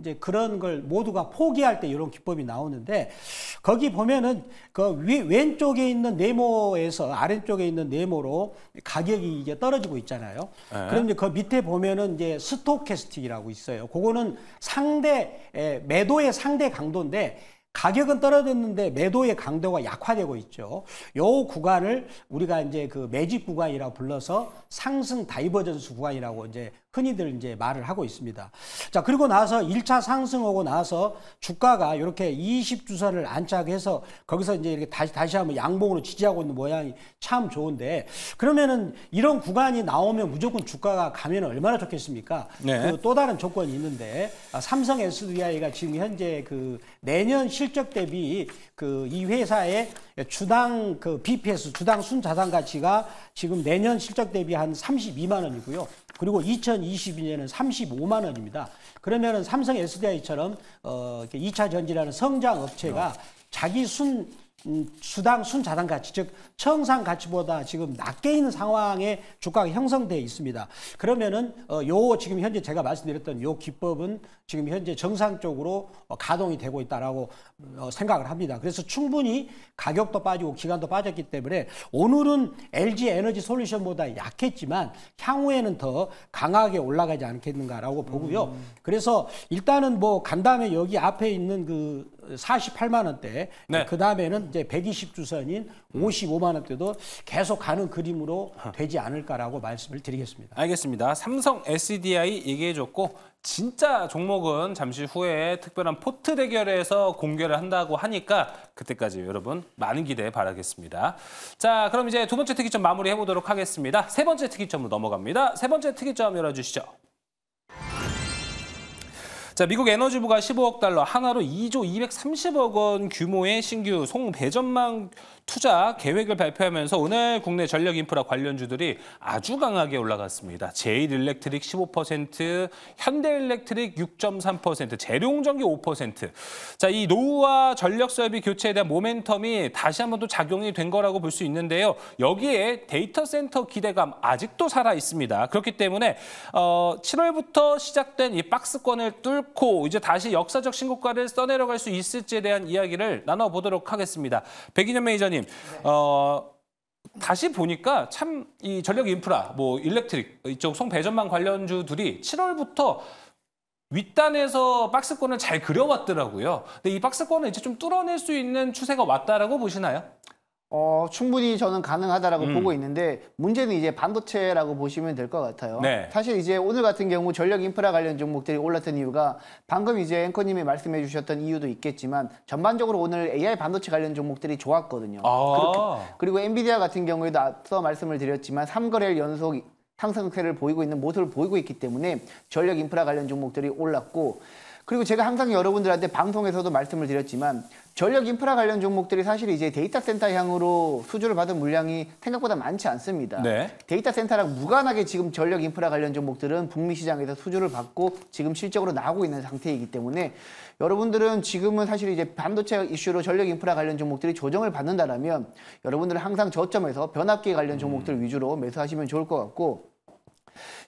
C: 이제 그런 걸 모두가 포기할 때 이런 기법이 나오는데 거기 보면은 그 위, 왼쪽에 있는 네모에서 아래쪽에 있는 네모로 가격이 이게 떨어지고 있잖아요. 네. 그럼 이제 그 밑에 보면은 이제 스토캐스틱이라고 있어요. 그거는 상대 에, 예, 매도의 상대 강도인데 가격은 떨어졌는데 매도의 강도가 약화되고 있죠. 요 구간을 우리가 이제 그매직 구간이라고 불러서 상승 다이버전스 구간이라고 이제 흔히들 이제 말을 하고 있습니다. 자, 그리고 나서 1차 상승하고 나서 주가가 이렇게 20주선을 안착해서 거기서 이제 이렇게 다시, 다시 한번 양봉으로 지지하고 있는 모양이 참 좋은데 그러면은 이런 구간이 나오면 무조건 주가가 가면 얼마나 좋겠습니까? 네. 그또 다른 조건이 있는데 아, 삼성 SDI가 지금 현재 그 내년 실적 대비 그 이 회사의 주당 그 BPS 주당 순자산 가치가 지금 내년 실적 대비 한 32만 원이고요. 그리고 2022년은 35만 원입니다. 그러면은 삼성 SDI처럼 어, 2차 전지라는 성장 업체가 어. 자기 순 음, 수당 순자산 가치 즉 청산 가치보다 지금 낮게 있는 상황에 주가가 형성되어 있습니다. 그러면은 어요 지금 현재 제가 말씀드렸던 요 기법은 지금 현재 정상적으로 어, 가동이 되고 있다라고 어, 생각을 합니다. 그래서 충분히 가격도 빠지고 기간도 빠졌기 때문에 오늘은 LG 에너지 솔루션보다 약했지만 향후에는 더 강하게 올라가지 않겠는가라고 보고요. 음. 그래서 일단은 뭐 간 다음에 여기 앞에 있는 그 48만 원대, 네. 그 다음에는 이제 120 주선인 55만 원대도 계속 가는 그림으로 되지 않을까라고 말씀을 드리겠습니다.
A: 알겠습니다. 삼성 SDI 얘기해줬고 진짜 종목은 잠시 후에 특별한 포트 대결에서 공개를 한다고 하니까 그때까지 여러분 많은 기대 바라겠습니다. 자, 그럼 이제 두 번째 특이점 마무리해 보도록 하겠습니다. 세 번째 특이점으로 넘어갑니다. 세 번째 특이점 열어주시죠. 자, 미국 에너지부가 15억 달러, 하나로 2조 230억 원 규모의 신규 송 배전망 투자 계획을 발표하면서 오늘 국내 전력 인프라 관련주들이 아주 강하게 올라갔습니다. 제일 일렉트릭 15%, 현대 일렉트릭 6.3%, 재룡전기 5%. 자, 이 노후와 전력 설비 교체에 대한 모멘텀이 다시 한번 또 작용이 된 거라고 볼 수 있는데요. 여기에 데이터 센터 기대감 아직도 살아 있습니다. 그렇기 때문에 어, 7월부터 시작된 이 박스권을 뚫고 이제 다시 역사적 신고가를 써내려갈 수 있을지에 대한 이야기를 나눠보도록 하겠습니다. 백인현 매니저님 대표님. 네. 어, 다시 보니까 참 이 전력 인프라, 뭐 일렉트릭 이쪽 송배전망 관련주들이 7월부터 윗단에서 박스권을 잘 그려왔더라고요. 근데 이 박스권을 이제 좀 뚫어낼 수 있는 추세가 왔다라고 보시나요?
B: 어, 충분히 저는 가능하다라고 음. 보고 있는데 문제는 이제 반도체라고 보시면 될 것 같아요. 네. 사실 이제 오늘 같은 경우 전력 인프라 관련 종목들이 올랐던 이유가 방금 이제 앵커님이 말씀해 주셨던 이유도 있겠지만 전반적으로 오늘 AI 반도체 관련 종목들이 좋았거든요. 아 그렇게, 그리고 엔비디아 같은 경우에도 앞서 말씀을 드렸지만 삼거래일 연속 상승세를 보이고 있는 모습을 보이고 있기 때문에 전력 인프라 관련 종목들이 올랐고 그리고 제가 항상 여러분들한테 방송에서도 말씀을 드렸지만 전력 인프라 관련 종목들이 사실 이제 데이터 센터 향으로 수주를 받은 물량이 생각보다 많지 않습니다. 네. 데이터 센터랑 무관하게 지금 전력 인프라 관련 종목들은 북미 시장에서 수주를 받고 지금 실적으로 나오고 있는 상태이기 때문에 여러분들은 지금은 사실 이제 반도체 이슈로 전력 인프라 관련 종목들이 조정을 받는다라면 여러분들은 항상 저점에서 변압기 관련 음. 종목들 위주로 매수하시면 좋을 것 같고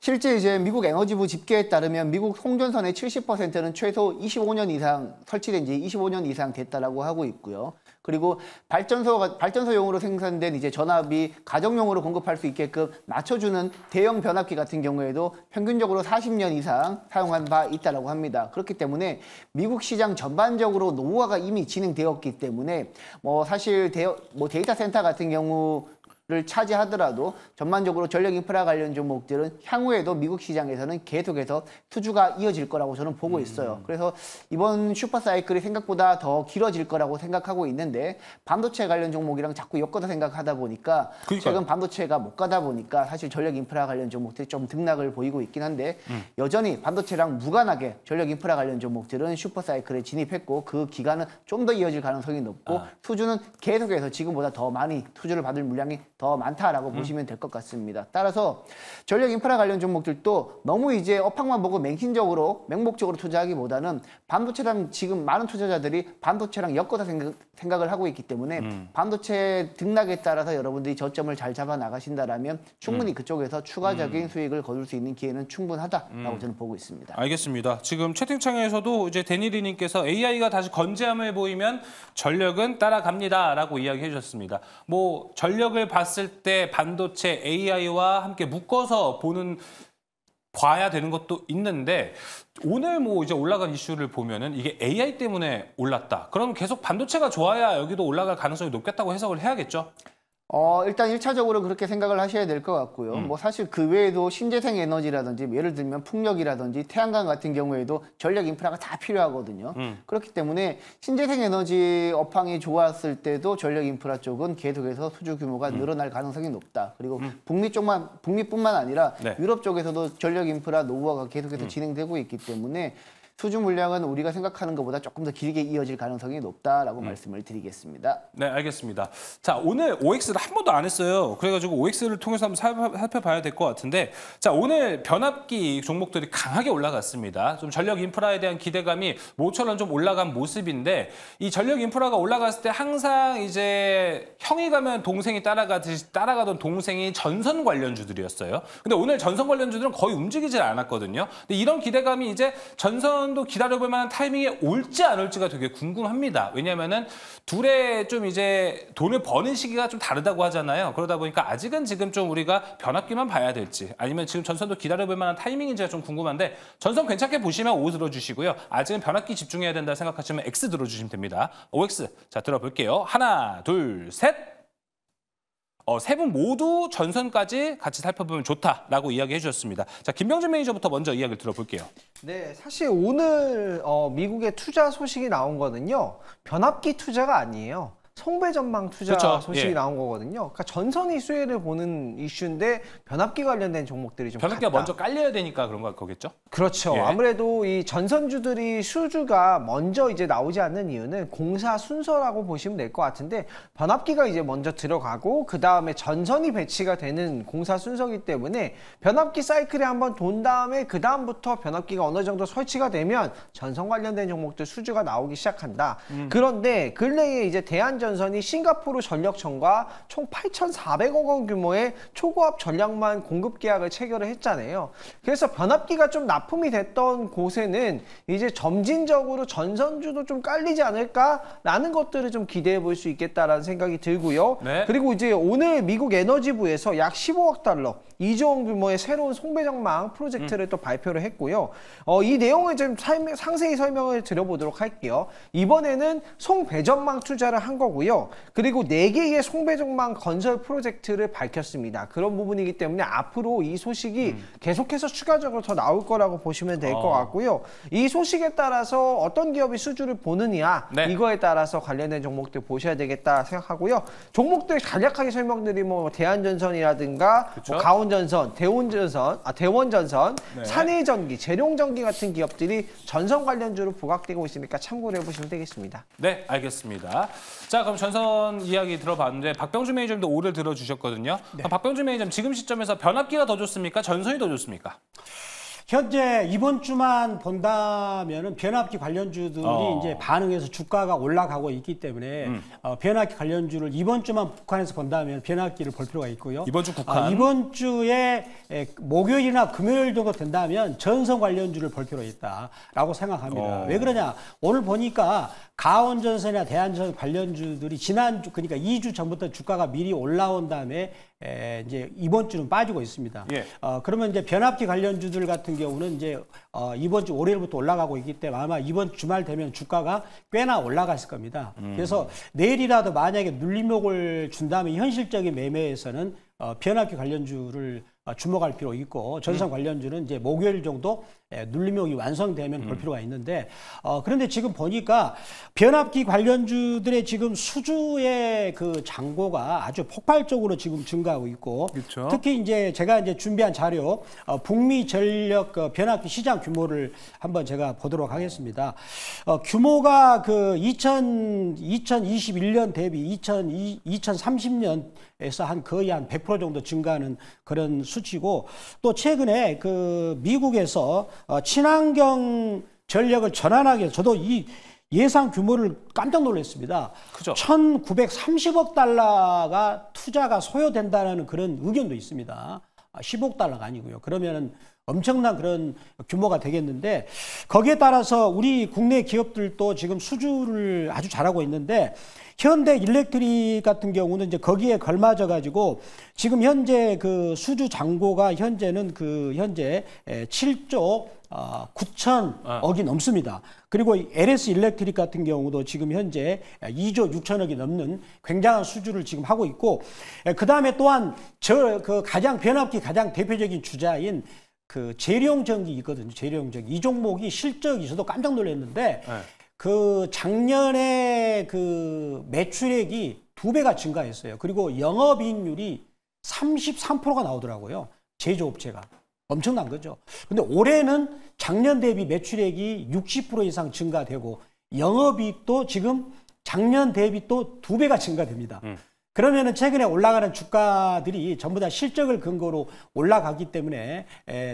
B: 실제 이제 미국 에너지부 집계에 따르면 미국 송전선의 70%는 최소 25년 이상 설치된 지 25년 이상 됐다라고 하고 있고요. 그리고 발전소 발전소용으로 생산된 이제 전압이 가정용으로 공급할 수 있게끔 맞춰주는 대형 변압기 같은 경우에도 평균적으로 40년 이상 사용한 바 있다라고 합니다. 그렇기 때문에 미국 시장 전반적으로 노후화가 이미 진행되었기 때문에 뭐 사실 대, 뭐 데이터 센터 같은 경우 를 차지하더라도 전반적으로 전력 인프라 관련 종목들은 향후에도 미국 시장에서는 계속해서 투주가 이어질 거라고 저는 보고 음. 있어요. 그래서 이번 슈퍼 사이클이 생각보다 더 길어질 거라고 생각하고 있는데 반도체 관련 종목이랑 자꾸 엮어서 생각하다 보니까 그러니까 최근 반도체가 못 가다 보니까 사실 전력 인프라 관련 종목들이 좀 등락을 보이고 있긴 한데 음. 여전히 반도체랑 무관하게 전력 인프라 관련 종목들은 슈퍼 사이클에 진입했고 그 기간은 좀 더 이어질 가능성이 높고 아. 투주는 계속해서 지금보다 더 많이 투주를 받을 물량이 더 많다라고 음. 보시면 될 것 같습니다. 따라서 전력 인프라 관련 종목들도 너무 이제 업황만 보고 맹신적으로 맹목적으로 투자하기보다는 반도체랑 지금 많은 투자자들이 반도체랑 엮어서 생각, 을 하고 있기 때문에 음. 반도체 등락에 따라서 여러분들이 저점을 잘 잡아 나가신다라면 충분히 음. 그쪽에서 추가적인 음. 수익을 거둘 수 있는 기회는 충분하다라고 음. 저는 보고 있습니다.
A: 알겠습니다. 지금 채팅창에서도 이제 데니리님께서 AI가 다시 건재함을 보이면 전력은 따라갑니다라고 이야기해 주셨습니다. 뭐 전력을 봤 봤을 때 반도체 AI와 함께 묶어서 보는 봐야 되는 것도 있는데 오늘 뭐 이제 올라간 이슈를 보면은 이게 AI 때문에 올랐다. 그럼 계속 반도체가 좋아야 여기도 올라갈 가능성이 높겠다고 해석을 해야겠죠?
B: 어, 일단 1차적으로 그렇게 생각을 하셔야 될 것 같고요. 음. 뭐 사실 그 외에도 신재생 에너지라든지 뭐 예를 들면 풍력이라든지 태양광 같은 경우에도 전력 인프라가 다 필요하거든요. 음. 그렇기 때문에 신재생 에너지 업황이 좋았을 때도 전력 인프라 쪽은 계속해서 수주 규모가 음. 늘어날 가능성이 높다. 그리고 음. 북미 쪽만 북미뿐만 아니라 네. 유럽 쪽에서도 전력 인프라 노후화가 계속해서 음. 진행되고 있기 때문에 수주 물량은 우리가 생각하는 것보다 조금 더 길게 이어질 가능성이 높다라고 음. 말씀을
A: 드리겠습니다. 네, 알겠습니다. 자, 오늘 OX를 한 번도 안 했어요. 그래가지고 OX를 통해서 한번 살펴봐야 될 것 같은데 자, 오늘 변압기 종목들이 강하게 올라갔습니다. 좀 전력 인프라에 대한 기대감이 모처럼 좀 올라간 모습인데 이 전력 인프라가 올라갔을 때 항상 이제 형이 가면 동생이 따라가듯이 따라가던 동생이 전선 관련주들이었어요. 근데 오늘 전선 관련주들은 거의 움직이질 않았거든요. 근데 이런 기대감이 이제 전선 정도 기다려볼 만한 타이밍에 올지 안 올지가 되게 궁금합니다. 왜냐면은 둘의 좀 이제 돈을 버는 시기가 좀 다르다고 하잖아요. 그러다 보니까 아직은 지금 좀 우리가 변압기만 봐야 될지 아니면 지금 전선도 기다려볼 만한 타이밍인지가 좀 궁금한데 전선 괜찮게 보시면 O 들어주시고요. 아직은 변압기 집중해야 된다 생각하시면 X 들어주시면 됩니다. OX 자 들어볼게요. 하나 둘 셋. 어, 세 분 모두 전선까지 같이 살펴보면 좋다라고 이야기해 주셨습니다. 자, 김병준 매니저부터 먼저 이야기를 들어볼게요.
D: 네, 사실 오늘 어, 미국의 투자 소식이 나온 거는요. 변압기 투자가 아니에요. 송배 전망 투자 그렇 소식이 예. 나온 거거든요. 그러니까 전선이 수혜를 보는 이슈인데 변압기 관련된 종목들이
A: 좀 변압기가 같다. 먼저 깔려야 되니까 그런 거 거겠죠? 그렇죠. 예. 아무래도
D: 이 전선주들이 수주가 먼저 이제 나오지 않는 이유는 공사 순서라고 보시면 될 것 같은데 변압기가 이제 먼저 들어가고 그 다음에 전선이 배치가 되는 공사 순서기 때문에 변압기 사이클에 한번 돈 다음에 그 다음부터 변압기가 어느 정도 설치가 되면 전선 관련된 종목들 수주가 나오기 시작한다. 음. 그런데 근래에 이제 대한전 연선이 싱가포르 전력청과 총 8,400억 원 규모의 초고압 전력만 공급 계약을 체결을 했잖아요. 그래서 변압기가 좀 납품이 됐던 곳에는 이제 점진적으로 전선주도 좀 깔리지 않을까라는 것들을 좀 기대해 볼 수 있겠다라는 생각이 들고요. 네. 그리고 이제 오늘 미국 에너지부에서 약 15억 달러 2조 원 규모의 새로운 송배정망 프로젝트를 음. 또 발표를 했고요. 어, 이 내용을 좀 설명, 상세히 설명을 드려보도록 할게요. 이번에는 송배전망 투자를 한거 거고요. 그리고 4개의 송배정망 건설 프로젝트를 밝혔습니다. 그런 부분이기 때문에 앞으로 이 소식이 음. 계속해서 추가적으로 더 나올 거라고 보시면 될것 어. 같고요. 이 소식에 따라서 어떤 기업이 수주를 보느냐 네. 이거에 따라서 관련된 종목들 보셔야 되겠다 생각하고요. 종목들 간략하게 설명드리면 뭐 대한전선이라든가 뭐 가온전선, 대원전선아 대원전선, 네. 산해전기, 재룡전기 같은 기업들이 전선 관련주로 부각되고 있으니까 참고를 해보시면 되겠습니다.
A: 네, 알겠습니다. 자. 그럼 전선 이야기 들어봤는데 박병준 매니저님도 오를 들어주셨거든요. 네. 박병준 매니저님 지금 시점에서 변압기가 더 좋습니까? 전선이 더 좋습니까?
C: 현재 이번 주만 본다면은 변압기 관련주들이 어. 이제 반응해서 주가가 올라가고 있기 때문에 음. 어, 변압기 관련주를 이번 주만 북한에서 본다면 변압기를 볼 필요가 있고요. 이번 주 북한 아, 이번 주에 에, 목요일이나 금요일 정도 된다면 전선 관련주를 볼 필요가 있다라고 생각합니다. 어. 왜 그러냐? 오늘 보니까 가온전선이나 대한전선 관련주들이 지난 주 그러니까 2주 전부터 주가가 미리 올라온 다음에 에, 이제 이번 주는 빠지고 있습니다. 예. 어, 그러면 이제 변압기 관련주들 같은 경우는 이제 어, 이번 주 월요일부터 올라가고 있기 때문에 아마 이번 주말 되면 주가가 꽤나 올라갔을 겁니다. 음. 그래서 내일이라도 만약에 눌림목을 준다면 현실적인 매매에서는 어, 변압기 관련주를 어, 주목할 필요 있고 전선 음. 관련주는 이제 목요일 정도 예, 눌림목이 완성되면 볼 음. 필요가 있는데 어, 그런데 지금 보니까 변압기 관련주들의 지금 수주의 그 잔고가 아주 폭발적으로 지금 증가하고 있고 그쵸. 그렇죠. 특히 이제 제가 이제 준비한 자료 어, 북미 전력 어, 변압기 시장 규모를 한번 제가 보도록 하겠습니다. 어, 규모가 그 2000, 2021년 대비 2002, 2030년에서 한 거의 한 100% 정도 증가하는 그런 수치고 또 최근에 그 미국에서 어, 친환경 전략을 전환하기 위해서 저도 이 예상 규모를 깜짝 놀랐습니다. 그죠. 1930억 달러가 투자가 소요된다는 그런 의견도 있습니다. 10억 아, 달러가 아니고요. 그러면 엄청난 그런 규모가 되겠는데 거기에 따라서 우리 국내 기업들도 지금 수주를 아주 잘하고 있는데 현대 일렉트리 같은 경우는 이제 거기에 걸맞아 가지고 지금 현재 그 수주 잔고가 현재는 그 현재 7조 아, 어, 9천 억이 넘습니다. 그리고 LS 일렉트릭 같은 경우도 지금 현재 2조 6천억이 넘는 굉장한 수주를 지금 하고 있고 예, 그다음에 또한 저 그 가장 변압기 가장 대표적인 주자인 그 재룡 전기 있거든요. 재룡 전기 이 종목이 실적이 있어도 깜짝 놀랐는데 네. 그 작년에 그 매출액이 두 배가 증가했어요. 그리고 영업이익률이 33%가 나오더라고요. 제조업체가. 엄청난 거죠. 근데 올해는 작년 대비 매출액이 60% 이상 증가되고 영업이익도 지금 작년 대비 또 두 배가 증가됩니다. 음. 그러면은 최근에 올라가는 주가들이 전부 다 실적을 근거로 올라가기 때문에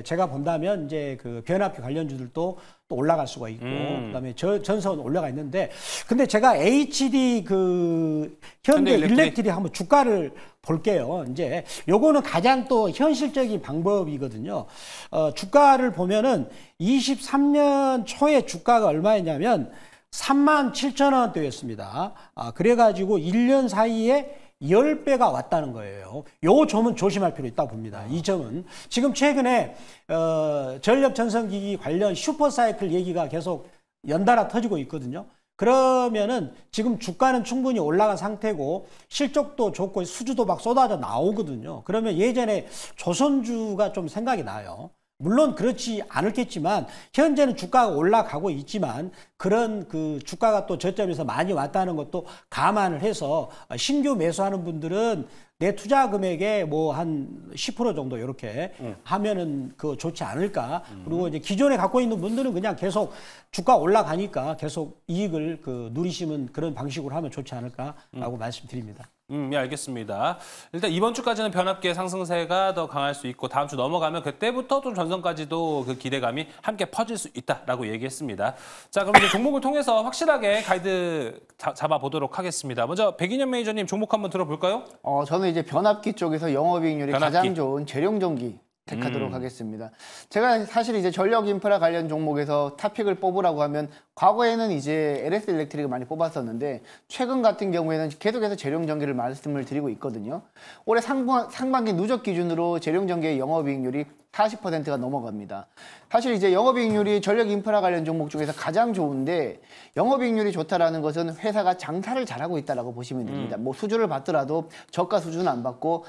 C: 제가 본다면 이제 그 변압기 관련주들도 또 올라갈 수가 있고 음. 그다음에 저, 전선 올라가 있는데 근데 제가 HD 그 현대 일렉트리 한번 주가를 볼게요. 이제 요거는 가장 또 현실적인 방법이거든요. 어, 주가를 보면은 23년 초에 주가가 얼마였냐면 3 7 0 0 0 원대였습니다. 아, 그래가지고 1년 사이에 10배가 왔다는 거예요. 요 점은 조심할 필요 있다고 봅니다. 이 점은. 지금 최근에, 어, 전력 전성기기 관련 슈퍼사이클 얘기가 계속 연달아 터지고 있거든요. 그러면은 지금 주가는 충분히 올라간 상태고 실적도 좋고 수주도 막 쏟아져 나오거든요. 그러면 예전에 조선주가 좀 생각이 나요. 물론 그렇지 않을겠지만 현재는 주가가 올라가고 있지만 그런 그 주가가 또 저점에서 많이 왔다는 것도 감안을 해서 어, 신규 매수하는 분들은 내 투자 금액에 뭐 한 10% 정도 이렇게 음. 하면은 그 좋지 않을까. 음. 그리고 이제 기존에 갖고 있는 분들은 그냥 계속 주가 올라가니까 계속 이익을 그 누리시면 그런 방식으로 하면 좋지 않을까라고 음. 말씀드립니다.
A: 음, 예, 알겠습니다. 일단 이번 주까지는 변압기의 상승세가 더 강할 수 있고 다음 주 넘어가면 그때부터 좀 전선까지도 그 기대감이 함께 퍼질 수 있다라고 얘기했습니다. 자, 그럼 이제 종목을 통해서 확실하게 가이드 자, 잡아보도록 하겠습니다. 먼저 백인현 매니저님 종목 한번 들어볼까요?
B: 어, 저는 이제 변압기 쪽에서 영업이익률이 변압기. 가장 좋은 재룡전기 택하도록 음. 하겠습니다. 제가 사실 이제 전력 인프라 관련 종목에서 탑픽을 뽑으라고 하면 과거에는 이제 LS 일렉트릭을 많이 뽑았었는데 최근 같은 경우에는 계속해서 재룡전기를 말씀을 드리고 있거든요. 올해 상반, 상반기 누적 기준으로 재룡전기의 영업이익률이 40%가 넘어갑니다. 사실 이제 영업이익률이 전력 인프라 관련 종목 중에서 가장 좋은데 영업이익률이 좋다라는 것은 회사가 장사를 잘하고 있다라고 보시면 됩니다. 음. 뭐 수주를 받더라도 저가 수주는 안 받고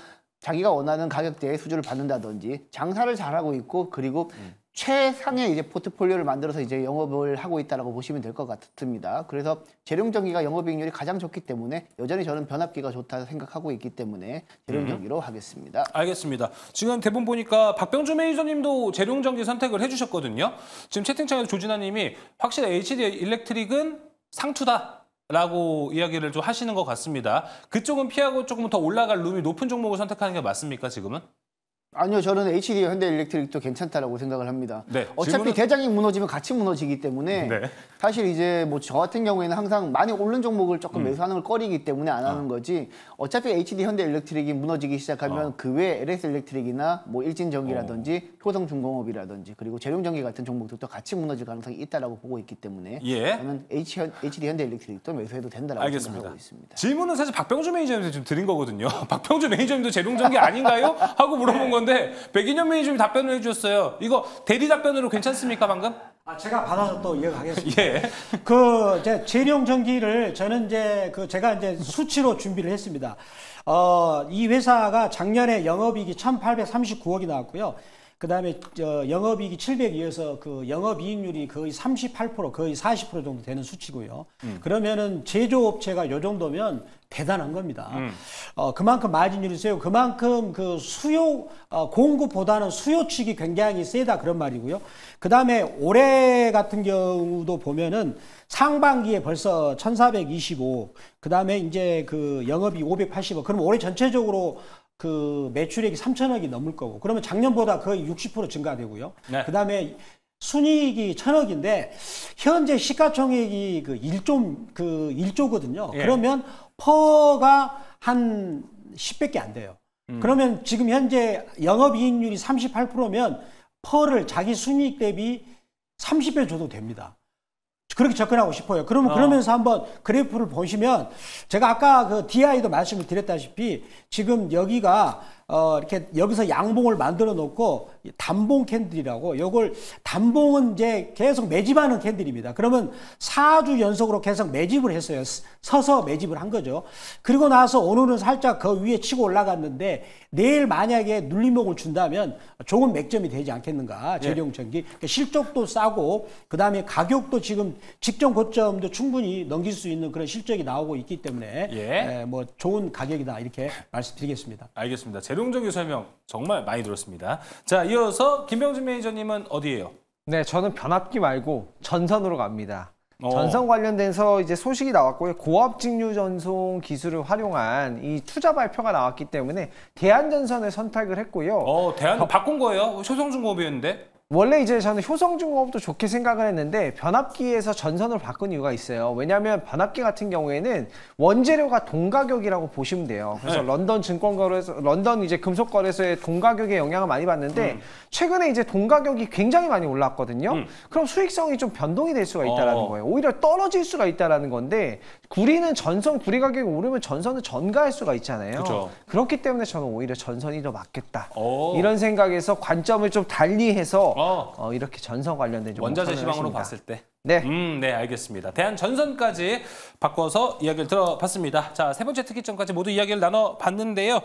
B: 자기가 원하는 가격대의 수주를 받는다든지 장사를 잘하고 있고 그리고 음. 최상의 이제 포트폴리오를 만들어서 이제 영업을 하고 있다라고 보시면 될 것 같습니다. 그래서 재룡전기가 영업이익률이 가장 좋기 때문에 여전히 저는 변압기가 좋다 생각하고 있기 때문에 재룡전기로 음. 하겠습니다.
A: 알겠습니다. 지금 대본 보니까 박병주 매니저님도 재룡전기 선택을 해주셨거든요. 지금 채팅창에서 조진아님이 확실히 HD 일렉트릭은 상투다. 라고 이야기를 좀 하시는 것 같습니다. 그쪽은 피하고 조금 더 올라갈 룸이 높은 종목을 선택하는 게 맞습니까, 지금은?
B: 아니요, 저는 HD 현대 일렉트릭도 괜찮다라고 생각을 합니다.
A: 네, 어차피 질문은...
B: 대장이 무너지면 같이 무너지기 때문에 네. 사실 이제 뭐 저 같은 경우에는 항상 많이 오른 종목을 조금 음. 매수하는 걸 꺼리기 때문에 안 아. 하는 어. 거지 어차피 HD 현대 일렉트릭이 무너지기 시작하면 어. 아. 그외 LS 일렉트릭이나 뭐 일진전기라든지 어. 효성중공업이라든지 그리고 재룡전기 같은 종목들도 같이 무너질 가능성이 있다라고 보고 있기 때문에 예. 저는 H, HD 현대 일렉트릭도 매수해도 된다라고 알겠습니다. 생각하고
A: 있습니다. 질문은 사실 박병주 매니저님한테 좀 드린 거거든요. [laughs] 박병주 매니저님도 재룡전기 아닌가요? 하고 물어본 거예요. 건데 백인현 매니저님이 답변을 해주셨어요. 이거 대리 답변으로 괜찮습니까 방금? 아 제가
C: 받아서 또 이어가겠습니다. [laughs] 예. 그 이제 재령 전기를 저는 이제 그 제가 이제 수치로 준비를 했습니다. 어이 회사가 작년에 영업이익이 1,839억이 나왔고요. 그 다음에 영업이익이 700이어서 그 영업이익률이 거의 38% 거의 40% 정도 되는 수치고요. 음. 그러면은 제조업체가 요 정도면 대단한 겁니다. 음. 어, 그만큼 마진율이 세요. 그만큼 그 수요 어, 공급보다는 수요 측이 굉장히 세다 그런 말이고요. 그 다음에 올해 같은 경우도 보면은 상반기에 벌써 1,425, 그 다음에 이제 그 영업이 5 8 5억 그럼 올해 전체적으로 그 매출액이 3천억이 넘을 거고 그러면 작년보다 거의 60% 증가되고요. 네. 그다음에 순이익이 천억인데 현재 시가총액이 그 1조 그 1조거든요. 예. 그러면 퍼가 한 10밖에 안 돼요. 음. 그러면 지금 현재 영업이익률이 38%면 퍼를 자기 순이익 대비 30배 줘도 됩니다. 그렇게 접근하고 싶어요. 그러면 어. 그러면서 한번 그래프를 보시면 제가 아까 그 DI도 말씀을 드렸다시피 지금 여기가 어, 이렇게 여기서 양봉을 만들어 놓고 단봉 캔들이라고 이걸 단봉은 이제 계속 매집하는 캔들입니다. 그러면 4주 연속으로 계속 매집을 했어요. 서서 매집을 한 거죠. 그리고 나서 오늘은 살짝 그 위에 치고 올라갔는데 내일 만약에 눌림목을 준다면 좋은 맥점이 되지 않겠는가. 예. 재룡천기. 네. 그러니까 실적도 싸고 그다음에 가격도 지금 직전 고점도 충분히 넘길 수 있는 그런 실적이 나오고 있기 때문에 예.
A: 예, 뭐 좋은 가격이다 이렇게 말씀드리겠습니다. 알겠습니다. 자동적인 설명 정말 많이 들었습니다. 자, 이어서 김병준 매니저님은 어디예요? 네, 저는 변압기 말고 전선으로 갑니다. 어. 전선
D: 관련돼서 이제 소식이 나왔고요. 고압 직류 전송 기술을 활용한 이 투자 발표가 나왔기 때문에 대한전선을 선택을 했고요.
A: 어, 대한 바꾼 거예요? 효성중공업이었는데?
D: 원래 이제 저는 효성증후업도 좋게 생각을 했는데 변압기에서 전선을 바꾼 이유가 있어요. 왜냐하면 변압기 같은 경우에는 원재료가 동가격이라고 보시면 돼요. 그래서 네. 런던 증권거래소, 런던 이제 금속거래소의 동가격에 영향을 많이 받는데 음. 최근에 이제 동가격이 굉장히 많이 올랐거든요. 음. 그럼 수익성이 좀 변동이 될 수가 있다라는 어. 거예요. 오히려 떨어질 수가 있다라는 건데 구리는 전선 구리 가격이 오르면 전선을 전가할 수가 있잖아요. 그쵸. 그렇기 때문에 저는 오히려 전선이 더 맞겠다. 오. 어. 이런 생각에서 관점을 좀 달리해서 어. 어, 이렇게 전선 관련된 좀 원자재 시방으로 봤을 때.
A: 네. 음, 네, 알겠습니다. 대한 전선까지 바꿔서 이야기를 들어봤습니다. 자, 세 번째 특이점까지 모두 이야기를 나눠봤는데요.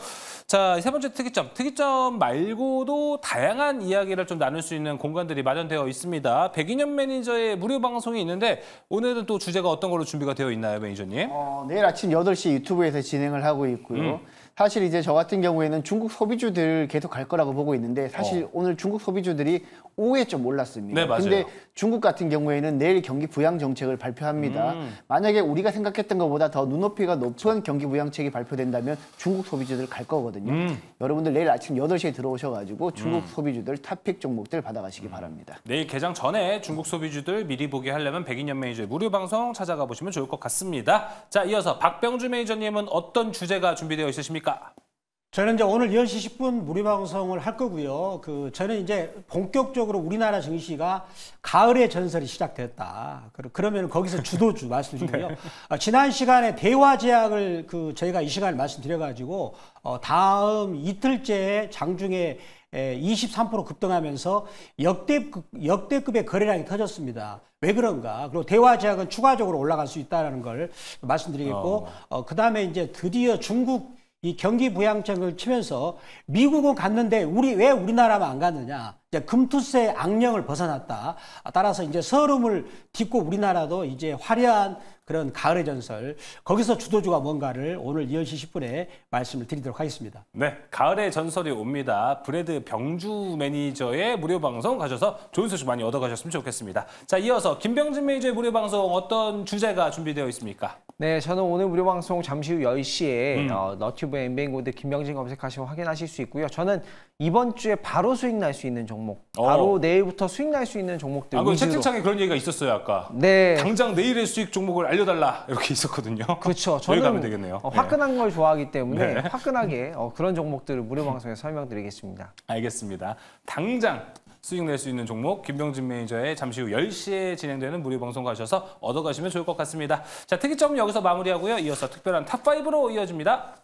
A: 자, 세 번째 특이점. 특이점 말고도 다양한 이야기를 좀 나눌 수 있는 공간들이 마련되어 있습니다. 백인년 매니저의 무료 방송이 있는데 오늘은 또 주제가 어떤 걸로 준비가 되어 있나요, 매니저님? 어,
B: 내일 아침 여시 유튜브에서 진행을 하고 있고요. 음. 사실 이제 저 같은 경우에는 중국 소비주들 계속 갈 거라고 보고 있는데 사실 어. 오늘 중국 소비주들이 5에 좀 올랐습니다. 네, 맞아요. 근데 중국 같은 경우에는 내일 경기 부양 정책을 발표합니다. 음. 만약에 우리가 생각했던 것보다 더 눈높이가 높은 경기 부양책이 발표된다면 중국 소비주들 갈 거거든요. 음. 여러분들 내일 아침 8시에 들어오셔 가지고 중국 음. 소비주들 탑픽 종목들 받아 가시기 음. 바랍니다.
A: 내일 개장 전에 중국 소비주들 미리 보기 하려면 백인연 매니저의 무료 방송 찾아가 보시면 좋을 것 같습니다. 자, 이어서 박병주 매니저님은 어떤 주제가 준비되어 있으십니까? 있습니까?
C: 저는 이제 오늘 10시 10분 무료방송을 할 거고요. 그 저는 이제 본격적으로 우리나라 증시가 가을의 전설이 시작됐다. 그러면 거기서 주도주 말씀드리고요. [laughs] 네. 아, 지난 시간에 대화제약을 그 저희가 이 시간에 말씀드려가지고 어 다음 이틀째 장중에 23% 급등하면서 역대급, 역대급의 거래량이 터졌습니다. 왜 그런가? 그리고 대화제약은 추가적으로 올라갈 수 있다는 걸 말씀드리겠고, 어. 어, 그 다음에 이제 드디어 중국 이 경기 부양책을 치면서 미국은 갔는데 우리 왜 우리나라만 안 갔느냐 이제 금투세 악령을 벗어났다 따라서 이제 서름을 딛고 우리나라도 이제 화려한 그런 가을의 전설 거기서 주도주가 뭔가를 오늘 2시 10분에 말씀을 드리도록 하겠습니다.
A: 네, 가을의 전설이 옵니다. 브래드 병주 매니저의 무료 방송 가셔서 좋은 소식 많이 얻어가셨으면 좋겠습니다. 자, 이어서 김병진 매니저의 무료 방송 어떤 주제가 준비되어 있습니까?
D: 네, 저는 오늘 무료 방송 잠시 후 10시에 음. 어, 너튜브 엠뱅고드 김병진 검색하시고 확인하실 수 있고요. 저는 이번 주에 바로 수익 날 수 있는 종목, 어. 바로 어. 내일부터 수익 날 수 있는 종목들. 아, 그 채팅창에
A: 그런 얘기가 있었어요, 아까. 네. 당장 내일의 수익 종목을 알려 알려달라 이렇게 있었거든요. 그렇죠. 저희 가면 되겠네요. 어, 예. 화끈한 네. 걸 좋아하기 때문에 네. 화끈하게 [laughs] 어, 그런 종목들을 무료 방송에 설명드리겠습니다. 알겠습니다. 당장 수익 낼 수 있는 종목 김병진 매니저의 잠시 후 10시에 진행되는 무료 방송 가셔서 얻어가시면 좋을 것 같습니다. 자 특이점 은 여기서 마무리하고요. 이어서 특별한 탑5로 이어집니다.